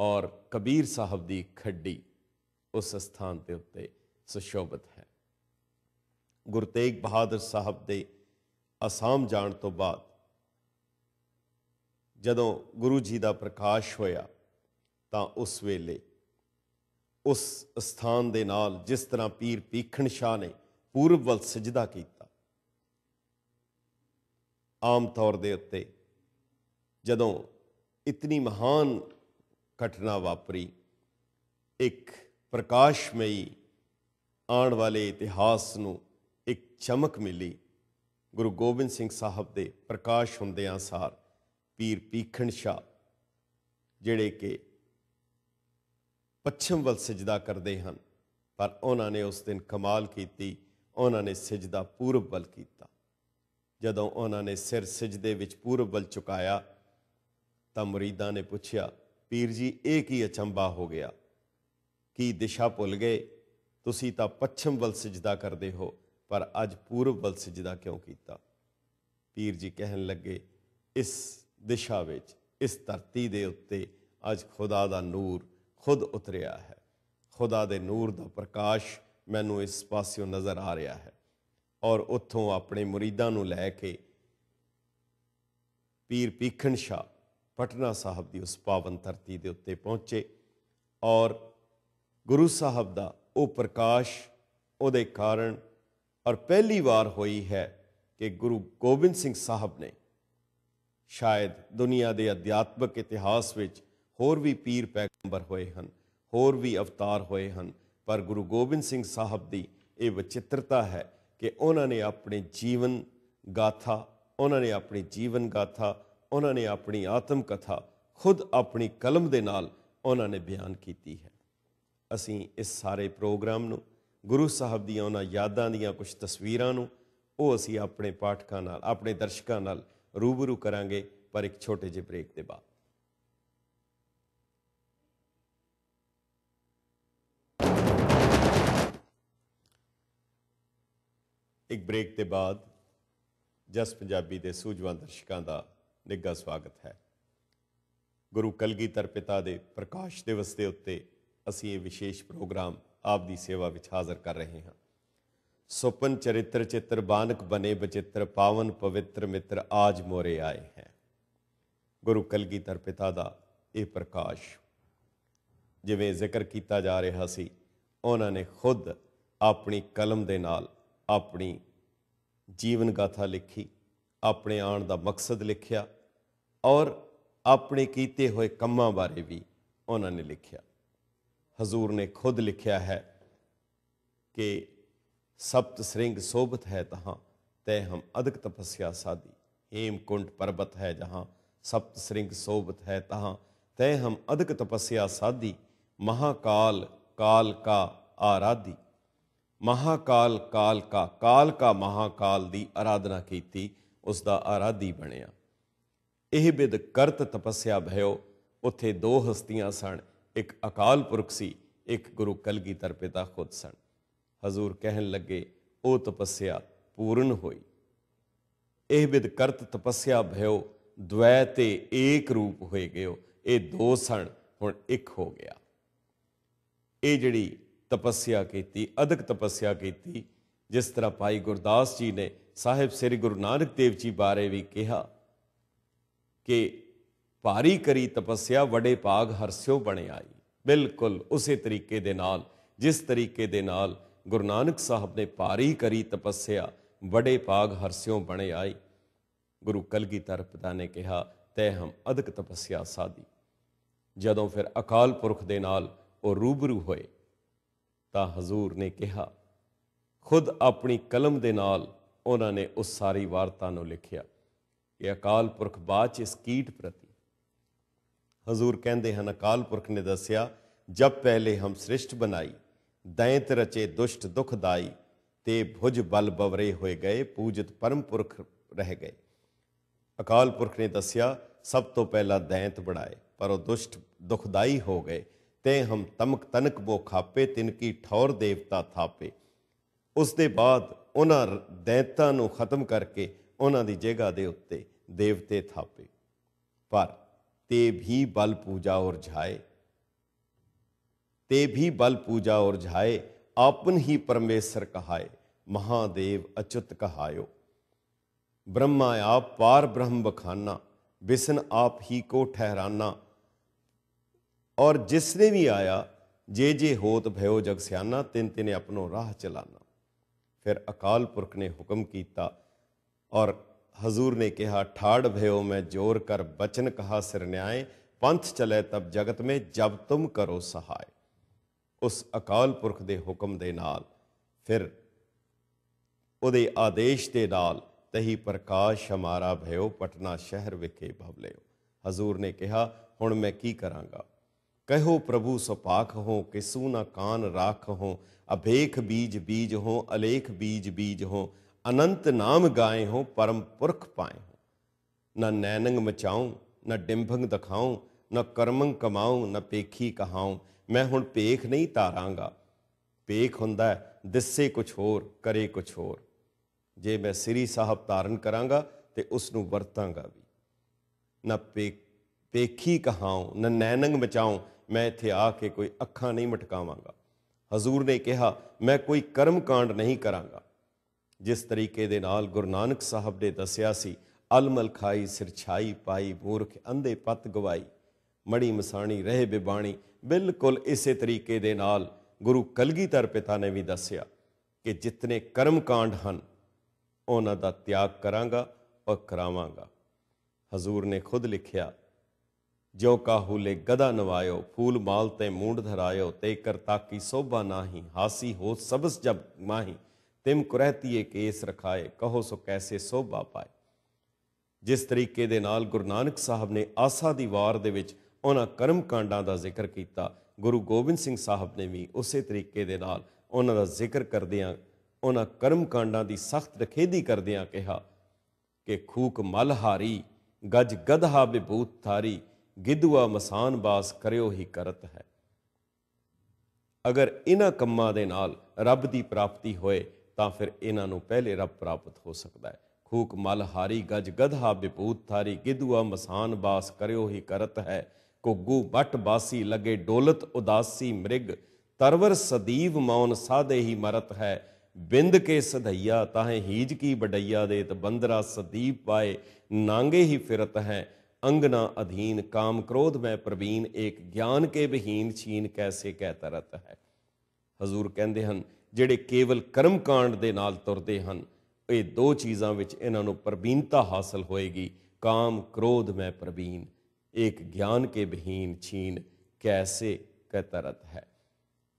ਔਰ ਕਬੀਰ ਸਾਹਿਬ ਦੀ ਖੱਡੀ ਉਸ ਸਥਾਨ ਤੇ ਉੱਤੇ ਸੁਸ਼ੋਭਿਤ ਹੈ ਗੁਰੂ ਤੇਗ ਬਹਾਦਰ ਸਾਹਿਬ ਦੇ ਅਸਾਮ ਜਾਣ ਤੋਂ ਬਾਅਦ ਜਦੋਂ ਗੁਰੂ ਜੀ ਦਾ ਪ੍ਰਕਾਸ਼ ਹੋਇਆ ਤਾਂ ਉਸ ਵੇਲੇ ਉਸ ਸਥਾਨ ਦੇ ਨਾਲ ਜਿਸ ਤਰ੍ਹਾਂ ਪੀਰ ਪੀਖਣ ਸ਼ਾਹ ਨੇ ਪੂਰਬ ਵੱਲ ਸਜਦਾ ਕੀਤਾ ਆਮ ਤੌਰ ਦੇ ਉੱਤੇ ਜਦੋਂ ਇਤਨੀ ਮਹਾਨ ਘਟਨਾ ਵਾਪਰੀ ਇੱਕ ਪ੍ਰਕਾਸ਼ਮਈ ਆਉਣ ਵਾਲੇ ਇਤਿਹਾਸ ਨੂੰ ਇੱਕ ਚਮਕ ਮਿਲੀ ਗੁਰੂ ਗੋਬਿੰਦ ਸਿੰਘ ਸਾਹਿਬ ਦੇ ਪ੍ਰਕਾਸ਼ ਹੁੰਦਿਆਂ ਸਾਰ ਪੀਰ ਪੀਖਣ ਸ਼ਾ ਜਿਹੜੇ ਕਿ ਪੱਛਮ ਵੱਲ ਸਜਦਾ ਕਰਦੇ ਹਨ ਪਰ ਉਹਨਾਂ ਨੇ ਉਸ ਦਿਨ ਕਮਾਲ ਕੀਤੀ ਉਹਨਾਂ ਨੇ ਸਜਦਾ ਪੂਰਬ ਵੱਲ ਕੀਤਾ ਜਦੋਂ ਉਹਨਾਂ ਨੇ ਸਿਰ ਸਜਦੇ ਵਿੱਚ ਪੂਰਬ ਵੱਲ ਝੁਕਾਇਆ ਤਾਂ ਮੁਰੀਦਾਂ ਨੇ ਪੁੱਛਿਆ ਪੀਰ ਜੀ ਇਹ ਕੀ ਅਚੰਬਾ ਹੋ ਗਿਆ ਕੀ ਦਿਸ਼ਾ ਭੁੱਲ ਗਏ ਤੁਸੀਂ ਤਾਂ ਪੱਛਮ ਵੱਲ ਸਜਦਾ ਕਰਦੇ ਹੋ ਪਰ ਅੱਜ ਪੂਰਬ ਵੱਲ ਸਜਦਾ ਕਿਉਂ ਕੀਤਾ ਪੀਰ ਜੀ ਕਹਿਣ ਲੱਗੇ ਇਸ ਦਿਸ਼ਾ ਵਿੱਚ ਇਸ ਧਰਤੀ ਦੇ ਉੱਤੇ ਅੱਜ ਖੁਦਾ ਦਾ ਨੂਰ ਖੁਦ ਉਤਰਿਆ ਹੈ ਖੁਦਾ ਦੇ ਨੂਰ ਦਾ ਪ੍ਰਕਾਸ਼ ਮੈਨੂੰ ਇਸ ਪਾਸਿਓਂ ਨਜ਼ਰ ਆ ਰਿਹਾ ਹੈ ਔਰ ਉੱਥੋਂ ਆਪਣੇ ਮੁਰੀਦਾਂ ਨੂੰ ਲੈ ਕੇ ਪੀਰ ਪੀਖਣ ਸ਼ਾ ਪਟਨਾ ਸਾਹਿਬ ਦੀ ਉਸ ਪਾਵਨ ਧਰਤੀ ਦੇ ਉੱਤੇ ਪਹੁੰਚੇ ਔਰ ਗੁਰੂ ਸਾਹਿਬ ਦਾ ਉਹ ਪ੍ਰਕਾਸ਼ ਉਹਦੇ ਕਾਰਨ ਔਰ ਪਹਿਲੀ ਵਾਰ ਹੋਈ ਹੈ ਕਿ ਗੁਰੂ ਗੋਬਿੰਦ ਸਿੰਘ ਸਾਹਿਬ ਨੇ ਸ਼ਾਇਦ ਦੁਨੀਆ ਦੇ ਅਧਿਆਤਮਿਕ ਇਤਿਹਾਸ ਵਿੱਚ ਹੋਰ ਵੀ ਪੀਰ ਪੈਗੰਬਰ ਹੋਏ ਹਨ ਹੋਰ ਵੀ ਅਵਤਾਰ ਹੋਏ ਹਨ ਪਰ ਗੁਰੂ ਗੋਬਿੰਦ ਸਿੰਘ ਸਾਹਿਬ ਦੀ ਇਹ ਵਿਚਿੱਤਰਤਾ ਹੈ ਕਿ ਉਹਨਾਂ ਨੇ ਆਪਣੇ ਜੀਵਨ ਗਾਥਾ ਉਹਨਾਂ ਨੇ ਆਪਣੀ ਜੀਵਨ ਗਾਥਾ ਉਹਨਾਂ ਨੇ ਆਪਣੀ ਆਤਮ ਕਥਾ ਖੁਦ ਆਪਣੀ ਕਲਮ ਦੇ ਨਾਲ ਉਹਨਾਂ ਨੇ ਬਿਆਨ ਕੀਤੀ ਹੈ ਅਸੀਂ ਇਸ ਸਾਰੇ ਪ੍ਰੋਗਰਾਮ ਨੂੰ ਗੁਰੂ ਸਾਹਿਬ ਦੀਆਂ ਉਹਨਾਂ ਯਾਦਾਂ ਦੀਆਂ ਕੁਝ ਤਸਵੀਰਾਂ ਨੂੰ ਉਹ ਅਸੀਂ ਆਪਣੇ ਪਾਠਕਾਂ ਨਾਲ ਆਪਣੇ ਦਰਸ਼ਕਾਂ ਨਾਲ ਰੂਬਰੂ ਕਰਾਂਗੇ ਪਰ ਇੱਕ ਛੋਟੇ ਜਿਹੇ ਬ੍ਰੇਕ ਦੇ ਬਾਅਦ ਇੱਕ ਬ੍ਰੇਕ ਦੇ ਬਾਅਦ ਜਸ ਪੰਜਾਬੀ ਦੇ ਸੂਝਵਾਨ ਦਰਸ਼ਕਾਂ ਦਾ ਨਿੱਘਾ ਸਵਾਗਤ ਹੈ ਗੁਰੂ ਕਲਗੀਧਰ ਪਿਤਾ ਦੇ ਪ੍ਰਕਾਸ਼ ਦਿਵਸ ਦੇ ਉੱਤੇ ਅਸੀਂ ਇਹ ਵਿਸ਼ੇਸ਼ ਪ੍ਰੋਗਰਾਮ ਆਪ ਦੀ ਸੇਵਾ ਵਿੱਚ ਹਾਜ਼ਰ ਕਰ ਰਹੇ ਹਾਂ ਸੁਪਨ ਚਰਿੱਤਰ ਚਿੱਤਰ ਬਾਨਕ ਬਨੇ ਬਚਿੱਤਰ ਪਾਵਨ ਪਵਿੱਤਰ ਮਿੱਤਰ ਆਜ ਮੋਰੇ ਆਏ ਹੈ ਗੁਰੂ ਕਲਗੀਧਰ ਪਿਤਾ ਦਾ ਇਹ ਪ੍ਰਕਾਸ਼ ਜਿਵੇਂ ਜ਼ਿਕਰ ਕੀਤਾ ਜਾ ਰਿਹਾ ਸੀ ਉਹਨਾਂ ਨੇ ਖੁਦ ਆਪਣੀ ਕਲਮ ਦੇ ਨਾਲ ਆਪਣੀ ਜੀਵਨ ਗਾਥਾ ਲਿਖੀ ਆਪਣੇ ਆਣ ਦਾ ਮਕਸਦ ਲਿਖਿਆ ਔਰ ਆਪਣੇ ਕੀਤੇ ਹੋਏ ਕੰਮਾਂ ਬਾਰੇ ਵੀ ਉਹਨਾਂ ਨੇ ਲਿਖਿਆ حضور نے خود لکھیا ہے کہ سبت سرنگ صوبت ہے تہاں تے ہم ادک تپسیا سادی ہیم کنٹ پربت ہے جہاں سبت سرنگ صوبت ہے تہاں تے ہم ادک تپسیا سادی مہا کال کال کا آرا مہا کال کال کا کال کا مہا کال دی ارادنا کی اس دا آرا بنیا یہ کرت تپسیا بھیو اتھے دو ہستیاں سن ਇੱਕ ਅਕਾਲ ਪੁਰਖ ਸੀ ਇੱਕ ਗੁਰੂ ਕਲਗੀਧਰ ਪਿਤਾ ਖੁਦ ਸਨ ਹਜ਼ੂਰ ਕਹਿਣ ਲੱਗੇ ਉਹ ਤਪੱਸਿਆ ਪੂਰਨ ਹੋਈ ਇਹ ਵਿਦ ਕਰਤ ਤਪੱਸਿਆ ਭਇਓ ਦ્વੈ ਤੇ ਏਕ ਰੂਪ ਹੋਏ ਗਇਓ ਇਹ ਦੋ ਸਣ ਹੁਣ ਇੱਕ ਹੋ ਗਿਆ ਇਹ ਜਿਹੜੀ ਤਪੱਸਿਆ ਕੀਤੀ ਅਧਿਕ ਤਪੱਸਿਆ ਕੀਤੀ ਜਿਸ ਤਰ੍ਹਾਂ ਭਾਈ ਗੁਰਦਾਸ ਜੀ ਨੇ ਸਾਹਿਬ ਸ੍ਰੀ ਗੁਰੂ ਨਾਨਕ ਦੇਵ ਜੀ ਬਾਰੇ ਵੀ ਕਿਹਾ ਕਿ ਭਾਰੀ ਕਰੀ ਤਪੱਸਿਆ ਵੱਡੇ ਭਾਗ ਹਰਸਿਓ ਬਣੇ ਆਈ ਬਿਲਕੁਲ ਉਸੇ ਤਰੀਕੇ ਦੇ ਨਾਲ ਜਿਸ ਤਰੀਕੇ ਦੇ ਨਾਲ ਗੁਰੂ ਨਾਨਕ ਸਾਹਿਬ ਨੇ ਭਾਰੀ ਕਰੀ ਤਪੱਸਿਆ ਵੱਡੇ ਭਾਗ ਹਰਸਿਓ ਬਣੇ ਆਈ ਗੁਰੂ ਕਲਗੀ ਤਰਪਤਾ ਨੇ ਕਿਹਾ ਤੈ ਹਮ ਅਦਕ ਤਪੱਸਿਆ ਸਾਦੀ ਜਦੋਂ ਫਿਰ ਅਕਾਲ ਪੁਰਖ ਦੇ ਨਾਲ ਉਹ ਰੂਬਰੂ ਹੋਏ ਤਾਂ ਹਜ਼ੂਰ ਨੇ ਕਿਹਾ ਖੁਦ ਆਪਣੀ ਕਲਮ ਦੇ ਨਾਲ ਉਹਨਾਂ ਨੇ ਉਸ ਸਾਰੀ ਵਾਰਤਾ ਨੂੰ ਲਿਖਿਆ ਕਿ ਅਕਾਲ ਪੁਰਖ ਬਾਅਦ ਇਸ ਕੀਟ ਪ੍ਰਤੀ ਹਜ਼ੂਰ ਕਹਿੰਦੇ ਹਨ ਅਕਾਲ ਪੁਰਖ ਨੇ ਦੱਸਿਆ ਜਬ ਪਹਿਲੇ ਹਮ ਸ੍ਰਿਸ਼ਟ ਬਣਾਈ ਦੈਂਤ ਰਚੇ ਦੁਸ਼ਟ ਦੁਖਦਾਈ ਤੇ ਭੁਜ ਬਲ ਬਵਰੇ ਹੋਏ ਗਏ ਪੂਜਿਤ ਪਰਮ ਪੁਰਖ ਰਹਿ ਗਏ ਅਕਾਲ ਪੁਰਖ ਨੇ ਦੱਸਿਆ ਸਭ ਤੋਂ ਪਹਿਲਾਂ ਦੈਂਤ ਬੜਾਏ ਪਰ ਉਹ ਦੁਸ਼ਟ ਦੁਖਦਾਈ ਹੋ ਗਏ ਤੇ ਹਮ ਤਮਕ ਤਨਕ ਬੋ ਖਾਪੇ ਤਿਨ ਕੀ ਠੌਰ ਦੇਵਤਾ ਥਾਪੇ ਉਸ ਦੇ ਬਾਅਦ ਉਹਨਾਂ ਦੈਂਤਾਂ ਨੂੰ ਖਤਮ ਕਰਕੇ ਉਹਨਾਂ ਦੀ ਜਗ੍ਹਾ ਦੇ ਉੱਤੇ ਦੇਵਤੇ ਥਾਪੇ ਪਰ تے بھی بل پوجا اور جھائے تے بھی بل پوجا اور جھائے آپن پرمیسر کہائے مہا دیو اچت کہایو برہما پار برہم بخانا بسن آپ ہی کو ٹھہرانا اور جس نے بھی آیا جے جے ہوت بھیو جگ سیانا تین تین اپنوں راہ چلانا پھر اکال پرک نے حکم کیتا اور ਹਜ਼ੂਰ ਨੇ ਕਿਹਾ ਠਾੜ ਭਇਓ ਮੈਂ ਜੋਰ ਕਰ ਬਚਨ ਕਹਾ ਸਿਰ ਨਿਆਏ ਪੰਥ ਚਲੇ ਤਬ ਜਗਤ ਮੇ ਜਬ ਤੁਮ ਕਰੋ ਸਹਾਇ ਉਸ ਅਕਾਲ ਪੁਰਖ ਦੇ ਹੁਕਮ ਦੇ ਨਾਲ ਫਿਰ ਉਹਦੇ ਆਦੇਸ਼ ਦੇ ਨਾਲ ਤਹੀ ਪ੍ਰਕਾਸ਼ ਹਮਾਰਾ ਭਇਓ ਪਟਨਾ ਸ਼ਹਿਰ ਵਿਖੇ ਭਵਲਿਓ ਹਜ਼ੂਰ ਨੇ ਕਿਹਾ ਹੁਣ ਮੈਂ ਕੀ ਕਰਾਂਗਾ ਕਹੋ ਪ੍ਰਭੂ ਸੁਪਾਖ ਹੋ ਕਿਸੂ ਨਾ ਕਾਨ ਰਾਖ ਹੋ ਅਭੇਖ ਬੀਜ ਬੀਜ ਹੋ ਅਲੇਖ ਬੀਜ ਬੀਜ ਹੋ ਅਨੰਤ ਨਾਮ ਗਾਏ ਹੋ ਪਰਮ ਪੁਰਖ ਪਾਏ ਹੋ ਨਾ ਨੈਨੰਗ ਮਚਾਉ ਨਾ ਡਿੰਭੰਗ ਦਿਖਾਉ ਨਾ ਕਰਮੰ ਕਮਾਉ ਨਾ ਪੇਖੀ ਕਹਾਉ ਮੈਂ ਹੁਣ ਪੇਖ ਨਹੀਂ ਤਾਰਾਂਗਾ ਪੇਖ ਹੁੰਦਾ ਦਿਸੇ ਕੁਛ ਹੋਰ ਕਰੇ ਕੁਛ ਹੋਰ ਜੇ ਮੈਂ ਸ੍ਰੀ ਸਾਹਿਬ ਧਾਰਨ ਕਰਾਂਗਾ ਤੇ ਉਸ ਨੂੰ ਵਰਤਾਂਗਾ ਵੀ ਨਾ ਪੇਖੀ ਕਹਾਉ ਨਾ ਨੈਨੰਗ ਮਚਾਉ ਮੈਂ ਇੱਥੇ ਆ ਕੇ ਕੋਈ ਅੱਖਾਂ ਨਹੀਂ ਮਟਕਾਵਾਂਗਾ ਹਜ਼ੂਰ ਨੇ ਕਿਹਾ ਮੈਂ ਕੋਈ ਕਰਮ ਕਾਂਡ ਨਹੀਂ ਕਰਾਂਗਾ ਜਿਸ ਤਰੀਕੇ ਦੇ ਨਾਲ ਗੁਰੂ ਨਾਨਕ ਸਾਹਿਬ ਨੇ ਦੱਸਿਆ ਸੀ ਅਲਮਲ ਖਾਈ ਸਿਰਛਾਈ ਪਾਈ ਮੂਰਖ ਅੰਧੇ ਪਤ ਗਵਾਈ ਮੜੀ ਮਸਾਣੀ ਰਹੇ ਬਿਬਾਣੀ ਬਿਲਕੁਲ ਇਸੇ ਤਰੀਕੇ ਦੇ ਨਾਲ ਗੁਰੂ ਕਲਗੀਧਰ ਪਿਤਾ ਨੇ ਵੀ ਦੱਸਿਆ ਕਿ ਜਿਤਨੇ ਕਰਮ ਕਾਂਡ ਹਨ ਉਹਨਾਂ ਦਾ ਤਿਆਗ ਕਰਾਂਗਾ ਔਰ ਕਰਾਵਾਂਗਾ ਹਜ਼ੂਰ ਨੇ ਖੁਦ ਲਿਖਿਆ ਜੋ ਕਾਹੂਲੇ ਗਦਾ ਨਵਾਇਓ ਫੂਲ ਮਾਲ ਤੇ ਮੂੰਡ ਧਰਾਇਓ ਤੇ ਕਰਤਾ ਕੀ ਸੋਭਾ ਨਾਹੀ ਹਾਸੀ ਹੋ ਸਬਸ ਜਬ ਮਾਹੀ ਤਿਮ ਕੁਰਹਤੀਏ ਕੇਸ ਰਖਾਏ ਕਹੋ ਸੋ ਕੈਸੇ ਸੋਭਾ ਪਾਏ ਜਿਸ ਤਰੀਕੇ ਦੇ ਨਾਲ ਗੁਰੂ ਨਾਨਕ ਸਾਹਿਬ ਨੇ ਆਸਾ ਦੀ ਵਾਰ ਦੇ ਵਿੱਚ ਉਹਨਾਂ ਕਰਮ ਕਾਂਡਾਂ ਦਾ ਜ਼ਿਕਰ ਕੀਤਾ ਗੁਰੂ ਗੋਬਿੰਦ ਸਿੰਘ ਸਾਹਿਬ ਨੇ ਵੀ ਉਸੇ ਤਰੀਕੇ ਦੇ ਨਾਲ ਉਹਨਾਂ ਦਾ ਜ਼ਿਕਰ ਕਰਦਿਆਂ ਉਹਨਾਂ ਕਰਮ ਕਾਂਡਾਂ ਦੀ ਸਖਤ ਰਖੇਦੀ ਕਰਦਿਆਂ ਕਿਹਾ ਕਿ ਖੂਕ ਮਲਹਾਰੀ ਗਜ ਗਧਾ ਬਿਭੂਤ ਥਾਰੀ ਗਿਦਵਾ ਮਸਾਨ ਬਾਸ ਕਰਿਓ ਹੀ ਕਰਤ ਹੈ ਅਗਰ ਇਹਨਾਂ ਕੰਮਾਂ ਦੇ ਨਾਲ ਰੱਬ ਦੀ ਪ੍ਰਾਪਤੀ ਹੋਏ ਤਾਂ ਫਿਰ ਇਹਨਾਂ ਨੂੰ ਪਹਿਲੇ ਰੱਬ ਪ੍ਰਾਪਤ ਹੋ ਸਕਦਾ ਹੈ ਖੂਕ ਮਲ ਹਾਰੀ ਗਜ ਗਧਾ ਬਿਪੂਤ ਥਾਰੀ ਗਿਦੂਆ ਮਸਾਨ ਬਾਸ ਕਰਿਓ ਹੀ ਕਰਤ ਹੈ ਕੁੱਗੂ ਬਟ ਬਾਸੀ ਲਗੇ ਡੋਲਤ ਉਦਾਸੀ ਮ੍ਰਿਗ ਤਰਵਰ ਸਦੀਵ ਮੌਨ ਸਾਦੇ ਹੀ ਮਰਤ ਹੈ ਬਿੰਦ ਕੇ ਸਧਈਆ ਤਾਹੇ ਹੀਜ ਕੀ ਬਡਈਆ ਦੇ ਤ ਬੰਦਰਾ ਸਦੀਪ ਪਾਏ ਨਾਂਗੇ ਹੀ ਫਿਰਤ ਹੈ ਅੰਗਨਾ ਅਧੀਨ ਕਾਮ ਕ੍ਰੋਧ ਮੈਂ ਪ੍ਰਵੀਨ ਏਕ ਗਿਆਨ ਕੇ ਬਹੀਨ ਛੀਨ ਕੈਸੇ ਕਹਿ ਤਰਤ ਹੈ ਹਜ਼ੂਰ ਕਹਿੰਦੇ ਹਨ ਜਿਹੜੇ ਕੇਵਲ ਕਰਮ ਕਾਂਡ ਦੇ ਨਾਲ ਤੁਰਦੇ ਹਨ ਇਹ ਦੋ ਚੀਜ਼ਾਂ ਵਿੱਚ ਇਹਨਾਂ ਨੂੰ ਪ੍ਰਵੀਨਤਾ ਹਾਸਲ ਹੋਏਗੀ ਕਾਮ ਕ੍ਰੋਧ ਮੈਂ ਪ੍ਰਵੀਨ ਇੱਕ ਗਿਆਨ ਕੇ ਬਹੀਨ ਛੀਨ ਕੈਸੇ ਕਤਰਤ ਹੈ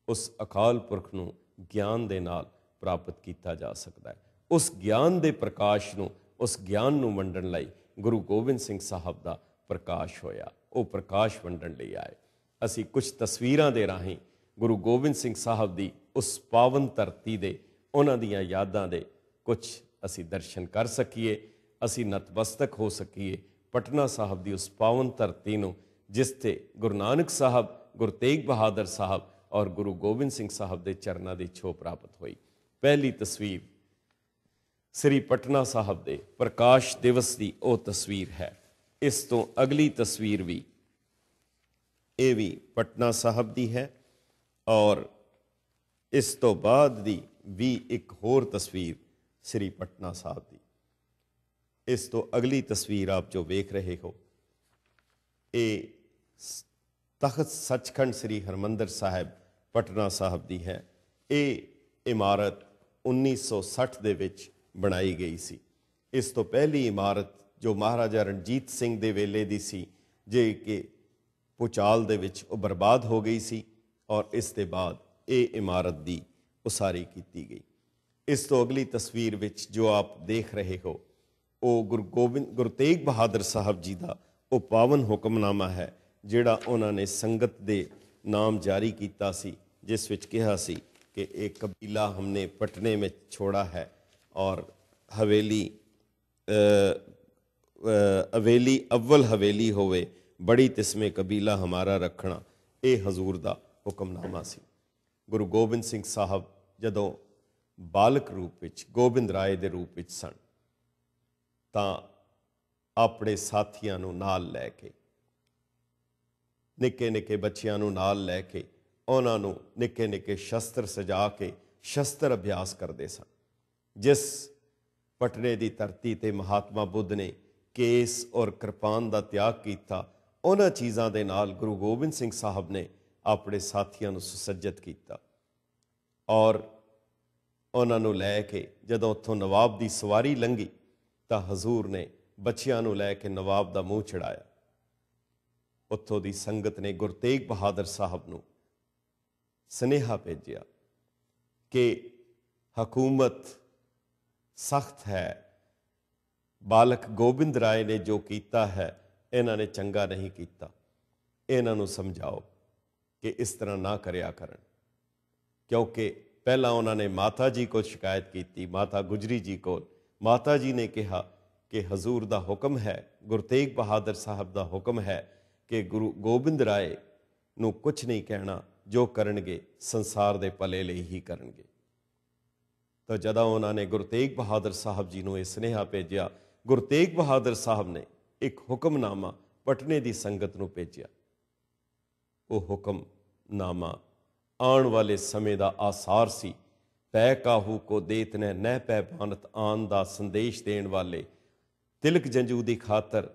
ਉਸ ਅਕਾਲ ਪੁਰਖ ਨੂੰ ਗਿਆਨ ਦੇ ਨਾਲ ਪ੍ਰਾਪਤ ਕੀਤਾ ਜਾ ਸਕਦਾ ਹੈ ਉਸ ਗਿਆਨ ਦੇ ਪ੍ਰਕਾਸ਼ ਨੂੰ ਉਸ ਗਿਆਨ ਨੂੰ ਵੰਡਣ ਲਈ ਗੁਰੂ ਗੋਬਿੰਦ ਸਿੰਘ ਸਾਹਿਬ ਦਾ ਪ੍ਰਕਾਸ਼ ਹੋਇਆ ਉਹ ਪ੍ਰਕਾਸ਼ ਵੰਡਣ ਲਈ ਆਏ ਅਸੀਂ ਕੁਝ ਤਸਵੀਰਾਂ ਦੇ ਰਾਹੀਂ ਗੁਰੂ ਗੋਬਿੰਦ ਸਿੰਘ ਸਾਹਿਬ ਦੀ ਉਸ ਪਾਵਨ ਧਰਤੀ ਦੇ ਉਹਨਾਂ ਦੀਆਂ ਯਾਦਾਂ ਦੇ ਕੁਝ ਅਸੀਂ ਦਰਸ਼ਨ ਕਰ ਸਕੀਏ ਅਸੀਂ ਨਤਵਸਤਕ ਹੋ ਸਕੀਏ ਪਟਨਾ ਸਾਹਿਬ ਦੀ ਉਸ ਪਾਵਨ ਧਰਤੀ ਨੂੰ ਜਿਸ ਤੇ ਗੁਰੂ ਨਾਨਕ ਸਾਹਿਬ ਗੁਰੂ ਤੇਗ ਬਹਾਦਰ ਸਾਹਿਬ ਔਰ ਗੁਰੂ ਗੋਬਿੰਦ ਸਿੰਘ ਸਾਹਿਬ ਦੇ ਚਰਨਾਂ ਦੀ ਛੋਹ ਪ੍ਰਾਪਤ ਹੋਈ ਪਹਿਲੀ ਤਸਵੀਰ ਸ੍ਰੀ ਪਟਨਾ ਸਾਹਿਬ ਦੇ ਪ੍ਰਕਾਸ਼ ਦਿਵਸ ਦੀ ਉਹ ਤਸਵੀਰ ਹੈ ਇਸ ਤੋਂ ਅਗਲੀ ਤਸਵੀਰ ਵੀ ਇਹ ਵੀ ਪਟਨਾ ਸਾਹਿਬ ਦੀ ਹੈ ਔਰ ਇਸ ਤੋਂ ਬਾਅਦ ਦੀ ਵੀ ਇੱਕ ਹੋਰ ਤਸਵੀਰ ਸ੍ਰੀ ਪਟਨਾ ਸਾਹਿਬ ਦੀ ਇਸ ਤੋਂ ਅਗਲੀ ਤਸਵੀਰ ਆਪ ਜੋ ਵੇਖ ਰਹੇ ਹੋ ਇਹ ਤਖਤ ਸੱਚਖੰਡ ਸ੍ਰੀ ਹਰਮੰਦਰ ਸਾਹਿਬ ਪਟਨਾ ਸਾਹਿਬ ਦੀ ਹੈ ਇਹ ਇਮਾਰਤ 1960 ਦੇ ਵਿੱਚ ਬਣਾਈ ਗਈ ਸੀ ਇਸ ਤੋਂ ਪਹਿਲੀ ਇਮਾਰਤ ਜੋ ਮਹਾਰਾਜਾ ਰਣਜੀਤ ਸਿੰਘ ਦੇ ਵੇਲੇ ਦੀ ਸੀ ਜੇ ਕਿ ਪੁਚਾਲ ਦੇ ਵਿੱਚ ਉਹ ਬਰਬਾਦ ਹੋ ਗਈ ਸੀ ਔਰ ਇਸ ਦੇ ਬਾਅਦ ਇਹ ਇਮਾਰਤ ਦੀ ਉਸਾਰੀ ਕੀਤੀ ਗਈ ਇਸ ਤੋਂ ਅਗਲੀ ਤਸਵੀਰ ਵਿੱਚ ਜੋ ਆਪ ਦੇਖ ਰਹੇ ਹੋ ਉਹ ਗੁਰੂ ਗੋਬਿੰਦ ਗੁਰੂ ਤੇਗ ਬਹਾਦਰ ਸਾਹਿਬ ਜੀ ਦਾ ਉਹ ਪਾਵਨ ਹੁਕਮਨਾਮਾ ਹੈ ਜਿਹੜਾ ਉਹਨਾਂ ਨੇ ਸੰਗਤ ਦੇ ਨਾਮ ਜਾਰੀ ਕੀਤਾ ਸੀ ਜਿਸ ਵਿੱਚ ਕਿਹਾ ਸੀ ਕਿ ਇਹ ਕਬੀਲਾ ਹਮਨੇ ਪਟਨੇ ਵਿੱਚ ਛੋੜਾ ਹੈ ਔਰ ਹਵੇਲੀ ਅ ਹਵੇਲੀ ਅਵਲ ਹਵੇਲੀ ਹੋਵੇ ਬੜੀ ਤਿਸਮੇ ਕਬੀਲਾ ਹਮਾਰਾ ਰੱਖਣਾ ਇਹ ਹਜ਼ੂਰ ਦਾ ਹੁਕਮਨਾਮਾ ਸੀ ਗੁਰੂ ਗੋਬਿੰਦ ਸਿੰਘ ਸਾਹਿਬ ਜਦੋਂ ਬਾਲਕ ਰੂਪ ਵਿੱਚ ਗੋਬਿੰਦ ਰਾਏ ਦੇ ਰੂਪ ਵਿੱਚ ਸਨ ਤਾਂ ਆਪਣੇ ਸਾਥੀਆਂ ਨੂੰ ਨਾਲ ਲੈ ਕੇ ਨਿੱਕੇ ਨਿੱਕੇ ਬੱਚਿਆਂ ਨੂੰ ਨਾਲ ਲੈ ਕੇ ਉਹਨਾਂ ਨੂੰ ਨਿੱਕੇ ਨਿੱਕੇ ਸ਼ਸਤਰ ਸਜਾ ਕੇ ਸ਼ਸਤਰ ਅਭਿਆਸ ਕਰਦੇ ਸਨ ਜਿਸ ਪਟਨੇ ਦੀ ਧਰਤੀ ਤੇ ਮਹਾਤਮਾ ਬੁੱਧ ਨੇ ਕੇਸ ਔਰ ਕਿਰਪਾਨ ਦਾ ਤਿਆਗ ਕੀਤਾ ਉਹਨਾਂ ਚੀਜ਼ਾਂ ਦੇ ਨਾਲ ਗੁਰੂ ਗੋਬਿੰਦ ਸਿੰਘ ਸਾਹਿਬ ਨੇ ਆਪਣੇ ਸਾਥੀਆਂ ਨੂੰ ਸੁਸੱਜਤ ਕੀਤਾ ਔਰ ਉਹਨਾਂ ਨੂੰ ਲੈ ਕੇ ਜਦੋਂ ਉੱਥੋਂ ਨਵਾਬ ਦੀ ਸਵਾਰੀ ਲੰਗੀ ਤਾਂ ਹਜ਼ੂਰ ਨੇ ਬੱਚਿਆਂ ਨੂੰ ਲੈ ਕੇ ਨਵਾਬ ਦਾ ਮੂੰਹ ਛੜਾਇਆ ਉੱਥੋਂ ਦੀ ਸੰਗਤ ਨੇ ਗੁਰਤੇਗ ਬਹਾਦਰ ਸਾਹਿਬ ਨੂੰ ਸਨੇਹਾ ਭੇਜਿਆ ਕਿ ਹਕੂਮਤ ਸਖਤ ਹੈ ਬਾਲਕ ਗੋਬਿੰਦ ਰਾਏ ਨੇ ਜੋ ਕੀਤਾ ਹੈ ਇਹਨਾਂ ਨੇ ਚੰਗਾ ਨਹੀਂ ਕੀਤਾ ਇਹਨਾਂ ਨੂੰ ਸਮਝਾਓ ਕਿ ਇਸ ਤਰ੍ਹਾਂ ਨਾ ਕਰਿਆ ਕਰਨ ਕਿਉਂਕਿ ਪਹਿਲਾਂ ਉਹਨਾਂ ਨੇ ਮਾਤਾ ਜੀ ਕੋਲ ਸ਼ਿਕਾਇਤ ਕੀਤੀ ਮਾਤਾ ਗੁਜਰੀ ਜੀ ਕੋਲ ਮਾਤਾ ਜੀ ਨੇ ਕਿਹਾ ਕਿ ਹਜ਼ੂਰ ਦਾ ਹੁਕਮ ਹੈ ਗੁਰਤੇਗ ਬਹਾਦਰ ਸਾਹਿਬ ਦਾ ਹੁਕਮ ਹੈ ਕਿ ਗੁਰੂ ਗੋਬਿੰਦ ਰਾਏ ਨੂੰ ਕੁਝ ਨਹੀਂ ਕਹਿਣਾ ਜੋ ਕਰਨਗੇ ਸੰਸਾਰ ਦੇ ਭਲੇ ਲਈ ਹੀ ਕਰਨਗੇ ਤਾਂ ਜਦੋਂ ਉਹਨਾਂ ਨੇ ਗੁਰਤੇਗ ਬਹਾਦਰ ਸਾਹਿਬ ਜੀ ਨੂੰ ਇਹ ਸਨੇਹਾ ਭੇਜਿਆ ਗੁਰਤੇਗ ਬਹਾਦਰ ਸਾਹਿਬ ਨੇ ਇੱਕ ਹੁਕਮਨਾਮਾ ਪਟਨੇ ਦੀ ਸੰਗਤ ਨੂੰ ਭੇਜਿਆ ਉਹ ਹੁਕਮਨਾਮਾ ਆਉਣ ਵਾਲੇ ਸਮੇਂ ਦਾ ਆਸਾਰ ਸੀ ਪੈ ਕਾਹੂ ਕੋ ਦੇਤ ਨੇ ਨਹਿ ਪੈ ਬਾਨਤ ਆਨ ਦਾ ਸੰਦੇਸ਼ ਦੇਣ ਵਾਲੇ ਤਿਲਕ ਜੰਜੂ ਦੀ ਖਾਤਰ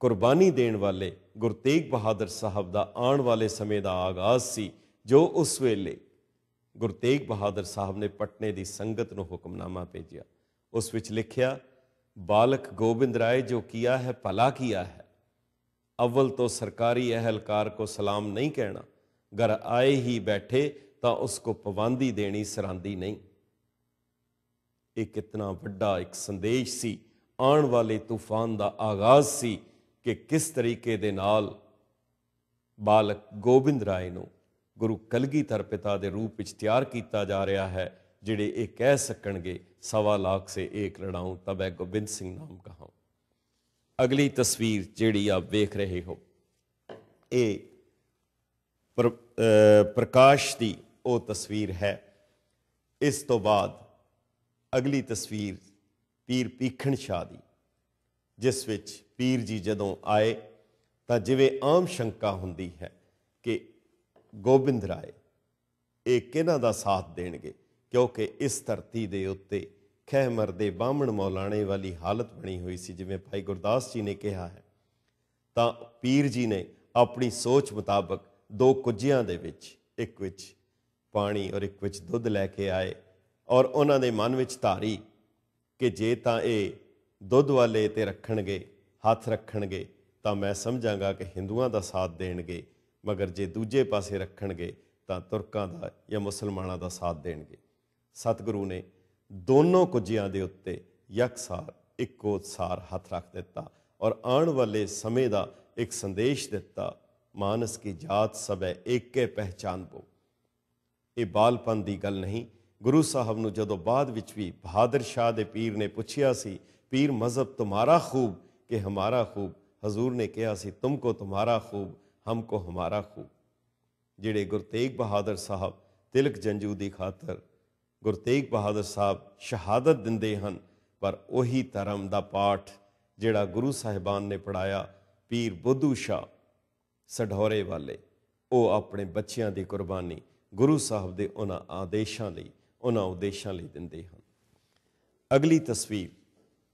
ਕੁਰਬਾਨੀ ਦੇਣ ਵਾਲੇ ਗੁਰਤੇਗ ਬਹਾਦਰ ਸਾਹਿਬ ਦਾ ਆਉਣ ਵਾਲੇ ਸਮੇਂ ਦਾ ਆਗਾਜ਼ ਸੀ ਜੋ ਉਸ ਵੇਲੇ ਗੁਰਤੇਗ ਬਹਾਦਰ ਸਾਹਿਬ ਨੇ ਪਟਨੇ ਦੀ ਸੰਗਤ ਨੂੰ ਹੁਕਮਨਾਮਾ ਭੇਜਿਆ ਉਸ ਵਿੱਚ ਲਿਖਿਆ ਬਾਲਕ ਗੋਬਿੰਦ ਰਾਏ ਜੋ ਕੀਆ ਹੈ ਭਲਾ ਕੀਆ ਹੈ ਅਵਲ ਤੋਂ ਸਰਕਾਰੀ ਅਹਲਕਾਰ ਕੋ ਸਲਾਮ ਨਹੀਂ ਕਹਿਣਾ ਗਰ ਆਏ ਹੀ ਬੈਠੇ ਤਾਂ ਉਸ ਕੋ ਪਵਾਂਦੀ ਦੇਣੀ ਸਰਾਂਦੀ ਨਹੀਂ ਇਹ ਕਿਤਨਾ ਵੱਡਾ ਇੱਕ ਸੰਦੇਸ਼ ਸੀ ਆਉਣ ਵਾਲੇ ਤੂਫਾਨ ਦਾ ਆਗਾਜ਼ ਸੀ ਕਿ ਕਿਸ ਤਰੀਕੇ ਦੇ ਨਾਲ ਬਾਲਕ ਗੋਬਿੰਦ ਰਾਏ ਨੂੰ ਗੁਰੂ ਕਲਗੀਧਰ ਪਿਤਾ ਦੇ ਰੂਪ ਵਿੱਚ ਤਿਆਰ ਕੀਤਾ ਜਾ ਰਿਹਾ ਹੈ ਜਿਹੜੇ ਇਹ ਕਹਿ ਸਕਣਗੇ ਸਵਾ ਲੱਖ ਸੇ ਇੱਕ ਲੜਾਉਂ ਤਬੈ ਗੋਬਿੰਦ ਸਿੰਘ ਨਾਮ ਕਹਾਉਂ ਅਗਲੀ ਤਸਵੀਰ ਜਿਹੜੀ ਆ ਵੇਖ ਰਹੇ ਹੋ ਇਹ ਪ੍ਰਕਾਸ਼ ਦੀ ਉਹ ਤਸਵੀਰ ਹੈ ਇਸ ਤੋਂ ਬਾਅਦ ਅਗਲੀ ਤਸਵੀਰ ਪੀਰ ਪੀਖਣ ਸ਼ਾਹ ਦੀ ਜਿਸ ਵਿੱਚ ਪੀਰ ਜੀ ਜਦੋਂ ਆਏ ਤਾਂ ਜਿਵੇਂ ਆਮ ਸ਼ੰਕਾ ਹੁੰਦੀ ਹੈ ਕਿ ਗੋਬਿੰਦ ਰਾਏ ਇਹ ਕਿਹਨਾਂ ਦਾ ਸਾਥ ਦੇਣਗੇ ਕਿਉਂਕਿ ਇਸ ਧਰਤੀ ਦੇ ਉੱਤੇ ਖਹਿ ਦੇ ਬਾਹਮਣ ਮੌਲਾਣੇ ਵਾਲੀ ਹਾਲਤ ਬਣੀ ਹੋਈ ਸੀ ਜਿਵੇਂ ਭਾਈ ਗੁਰਦਾਸ ਜੀ ਨੇ ਕਿਹਾ ਹੈ ਤਾਂ ਪੀਰ ਜੀ ਨੇ ਆਪਣੀ ਸੋਚ ਮੁਤਾਬਕ ਦੋ ਕੁੱਜਿਆਂ ਦੇ ਵਿੱਚ ਇੱਕ ਵਿੱਚ ਪਾਣੀ ਔਰ ਇੱਕ ਵਿੱਚ ਦੁੱਧ ਲੈ ਕੇ ਆਏ ਔਰ ਉਹਨਾਂ ਦੇ ਮਨ ਵਿੱਚ ਧਾਰੀ ਕਿ ਜੇ ਤਾਂ ਇਹ ਦੁੱਧ ਵਾਲੇ ਤੇ ਰੱਖਣਗੇ ਹੱਥ ਰੱਖਣਗੇ ਤਾਂ ਮੈਂ ਸਮਝਾਂਗਾ ਕਿ ਹਿੰਦੂਆਂ ਦਾ ਸਾਥ ਦੇਣਗੇ ਮਗਰ ਜੇ ਦੂਜੇ ਪਾਸੇ ਰੱਖਣਗੇ ਤਾਂ ਤੁਰਕਾਂ ਦਾ ਜਾਂ ਮੁਸਲਮਾਨਾਂ ਦਾ ਸਾਥ ਦੇਣਗੇ ਸਤਿਗੁਰੂ ਨੇ ਦੋਨੋਂ ਕੁਜਿਆਂ ਦੇ ਉੱਤੇ ਯਕਸਾਰ ਇੱਕੋ ਸਾਰ ਹੱਥ ਰੱਖ ਦਿੱਤਾ ਔਰ ਆਉਣ ਵਾਲੇ ਸਮੇਂ ਦਾ ਇੱਕ ਸੰਦੇਸ਼ ਦਿੱਤਾ ਮਾਨਸ ਕੀ ਜਾਤ ਸਭ ਹੈ ਏਕੇ ਪਹਿਚਾਨ ਬੋ ਇਹ ਬਾਲਪਨ ਦੀ ਗੱਲ ਨਹੀਂ ਗੁਰੂ ਸਾਹਿਬ ਨੂੰ ਜਦੋਂ ਬਾਅਦ ਵਿੱਚ ਵੀ ਬਹਾਦਰ ਸ਼ਾਹ ਦੇ ਪੀਰ ਨੇ ਪੁੱਛਿਆ ਸੀ ਪੀਰ ਮਜ਼ਹਬ ਤੁਹਾਡਾ ਖੂਬ ਕਿ ਹਮਾਰਾ ਖੂਬ ਹਜ਼ੂਰ ਨੇ ਕਿਹਾ ਸੀ ਤੁਮ ਕੋ ਤੁਹਾਡਾ ਖੂਬ ਹਮ ਕੋ ਹਮਾਰਾ ਖੂਬ ਜਿਹੜੇ ਗੁਰਤੇਗ ਬਹਾਦਰ ਸਾਹਿਬ ਤਿਲਕ ਜੰਜੂ ਦੀ ਖਾਤਰ ਗੁਰੂ ਤੇਗ ਬਹਾਦਰ ਸਾਹਿਬ ਸ਼ਹਾਦਤ ਦਿੰਦੇ ਹਨ ਪਰ ਉਹੀ ਧਰਮ ਦਾ ਪਾਠ ਜਿਹੜਾ ਗੁਰੂ ਸਾਹਿਬਾਨ ਨੇ ਪੜਾਇਆ ਪੀਰ ਬੁੱਧੂ ਸ਼ਾ ਸਢੋਰੇ ਵਾਲੇ ਉਹ ਆਪਣੇ ਬੱਚਿਆਂ ਦੀ ਕੁਰਬਾਨੀ ਗੁਰੂ ਸਾਹਿਬ ਦੇ ਉਹਨਾਂ ਆਦੇਸ਼ਾਂ ਲਈ ਉਹਨਾਂ ਉਦੇਸ਼ਾਂ ਲਈ ਦਿੰਦੇ ਹਨ ਅਗਲੀ ਤਸਵੀਰ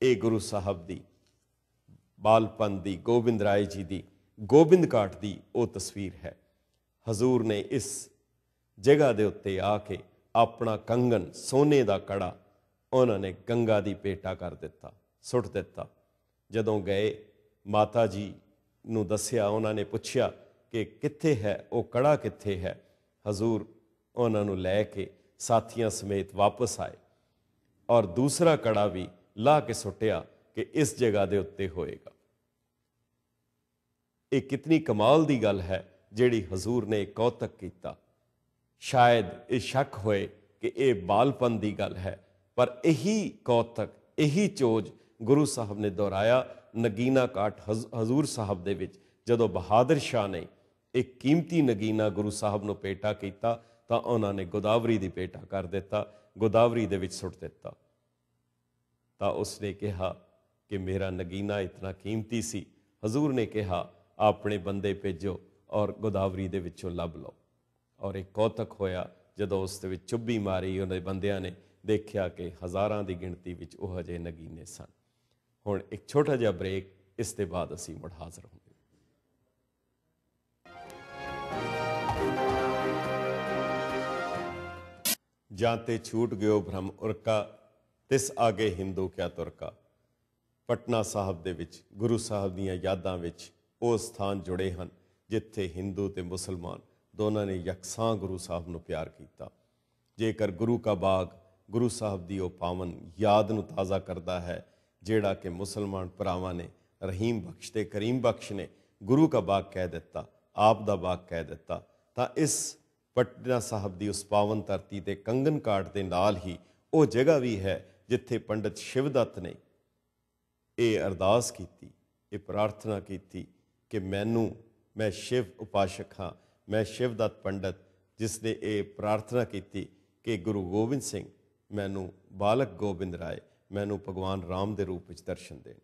ਇਹ ਗੁਰੂ ਸਾਹਿਬ ਦੀ ਬਾਲਪਨ ਦੀ ਗੋਬਿੰਦ ਰਾਏ ਜੀ ਦੀ ਗੋਬਿੰਦ ਘਾਟ ਦੀ ਉਹ ਤਸਵੀਰ ਹੈ ਹਜ਼ੂਰ ਨੇ ਇਸ ਜਗ੍ਹਾ ਦੇ ਉੱਤੇ ਆ ਕੇ ਆਪਣਾ ਕੰਗਨ ਸੋਨੇ ਦਾ ਕੜਾ ਉਹਨਾਂ ਨੇ ਗੰਗਾ ਦੀ ਪੇਟਾ ਕਰ ਦਿੱਤਾ ਸੁੱਟ ਦਿੱਤਾ ਜਦੋਂ ਗਏ ਮਾਤਾ ਜੀ ਨੂੰ ਦੱਸਿਆ ਉਹਨਾਂ ਨੇ ਪੁੱਛਿਆ ਕਿ ਕਿੱਥੇ ਹੈ ਉਹ ਕੜਾ ਕਿੱਥੇ ਹੈ ਹਜ਼ੂਰ ਉਹਨਾਂ ਨੂੰ ਲੈ ਕੇ ਸਾਥੀਆਂ ਸਮੇਤ ਵਾਪਸ ਆਏ ਔਰ ਦੂਸਰਾ ਕੜਾ ਵੀ ਲਾ ਕੇ ਸੁੱਟਿਆ ਕਿ ਇਸ ਜਗ੍ਹਾ ਦੇ ਉੱਤੇ ਹੋਏਗਾ ਇਹ ਕਿਤਨੀ ਕਮਾਲ ਦੀ ਗੱਲ ਹੈ ਜਿਹੜੀ ਹਜ਼ੂਰ ਨੇ ਕੌਤਕ ਕੀਤਾ ਸ਼ਾਇਦ ਇਹ ਸ਼ੱਕ ਹੋਏ ਕਿ ਇਹ ਬਾਲਪਨ ਦੀ ਗੱਲ ਹੈ ਪਰ ਇਹੀ ਕੌਤਕ ਇਹੀ ਚੋਜ ਗੁਰੂ ਸਾਹਿਬ ਨੇ ਦੁਹਰਾਇਆ ਨਗੀਨਾ ਕਾਟ ਹਜ਼ੂਰ ਸਾਹਿਬ ਦੇ ਵਿੱਚ ਜਦੋਂ ਬਹਾਦਰ ਸ਼ਾਹ ਨੇ ਇੱਕ ਕੀਮਤੀ ਨਗੀਨਾ ਗੁਰੂ ਸਾਹਿਬ ਨੂੰ ਪੇਟਾ ਕੀਤਾ ਤਾਂ ਉਹਨਾਂ ਨੇ ਗੋਦਾਵਰੀ ਦੀ ਪੇਟਾ ਕਰ ਦਿੱਤਾ ਗੋਦਾਵਰੀ ਦੇ ਵਿੱਚ ਸੁੱਟ ਦਿੱਤਾ ਤਾਂ ਉਸ ਨੇ ਕਿਹਾ ਕਿ ਮੇਰਾ ਨਗੀਨਾ ਇਤਨਾ ਕੀਮਤੀ ਸੀ ਹਜ਼ੂਰ ਨੇ ਕਿਹਾ ਆਪਣੇ ਬੰਦੇ ਭੇਜੋ ਔਰ ਗੋਦਾਵਰੀ ਦੇ ਵਿੱਚੋਂ ਲੱਭ ਲਓ ਔਰ ਇੱਕ ਕੌਤਕ ਹੋਇਆ ਜਦੋਂ ਉਸ ਦੇ ਵਿੱਚ ਚੁੱਭੀ ਮਾਰੀ ਉਹਦੇ ਬੰਦਿਆਂ ਨੇ ਦੇਖਿਆ ਕਿ ਹਜ਼ਾਰਾਂ ਦੀ ਗਿਣਤੀ ਵਿੱਚ ਉਹ ਹਜੇ ਨਗੀਨੇ ਸਨ ਹੁਣ ਇੱਕ ਛੋਟਾ ਜਿਹਾ ਬ੍ਰੇਕ ਇਸ ਤੇ ਬਾਅਦ ਅਸੀਂ ਮੁੜ ਹਾਜ਼ਰ ਹਾਂ ਜਾਂ ਤੇ ਛੂਟ ਗਿਓ ਭ੍ਰਮ ਉਰਕਾ ਤਿਸ ਆਗੇ ਹਿੰਦੂ ਕਿਆ ਤੁਰਕਾ ਪਟਨਾ ਸਾਹਿਬ ਦੇ ਵਿੱਚ ਗੁਰੂ ਸਾਹਿਬ ਦੀਆਂ ਯਾਦਾਂ ਵਿੱਚ ਉਹ ਸਥਾਨ ਜੁੜੇ ਹਨ ਜਿੱਥੇ ਹਿੰਦੂ ਤੇ ਮੁਸਲਮਾਨ ਦੋਨਾਂ ਨੇ ਯਕਸਾਂ ਗੁਰੂ ਸਾਹਿਬ ਨੂੰ ਪਿਆਰ ਕੀਤਾ ਜੇਕਰ ਗੁਰੂ ਕਾ ਬਾਗ ਗੁਰੂ ਸਾਹਿਬ ਦੀ ਉਹ ਪਾਵਨ ਯਾਦ ਨੂੰ ਤਾਜ਼ਾ ਕਰਦਾ ਹੈ ਜਿਹੜਾ ਕਿ ਮੁਸਲਮਾਨ ਭਰਾਵਾਂ ਨੇ ਰਹੀਮ ਬਖਸ਼ ਤੇ ਕਰੀਮ ਬਖਸ਼ ਨੇ ਗੁਰੂ ਕਾ ਬਾਗ ਕਹਿ ਦਿੱਤਾ ਆਪ ਦਾ ਬਾਗ ਕਹਿ ਦਿੱਤਾ ਤਾਂ ਇਸ ਪਟਨਾ ਸਾਹਿਬ ਦੀ ਉਸ ਪਾਵਨ ਧਰਤੀ ਤੇ ਕੰਗਨ ਕਾਟ ਦੇ ਨਾਲ ਹੀ ਉਹ ਜਗ੍ਹਾ ਵੀ ਹੈ ਜਿੱਥੇ ਪੰਡਿਤ ਸ਼ਿਵਦੱਤ ਨੇ ਇਹ ਅਰਦਾਸ ਕੀਤੀ ਇਹ ਪ੍ਰਾਰਥਨਾ ਕੀਤੀ ਕਿ ਮੈਨੂੰ ਮੈਂ ਸ਼ਿਵ ਉਪਾਸ਼ਕ ਹਾਂ ਮੈਂ ਸ਼ਿਵਦਤ ਪੰਡਤ ਜਿਸ ਨੇ ਇਹ ਪ੍ਰਾਰਥਨਾ ਕੀਤੀ ਕਿ ਗੁਰੂ ਗੋਬਿੰਦ ਸਿੰਘ ਮੈਨੂੰ ਬਾਲਕ ਗੋਬਿੰਦ ਰਾਏ ਮੈਨੂੰ ਭਗਵਾਨ ਰਾਮ ਦੇ ਰੂਪ ਵਿੱਚ ਦਰਸ਼ਨ ਦੇਣ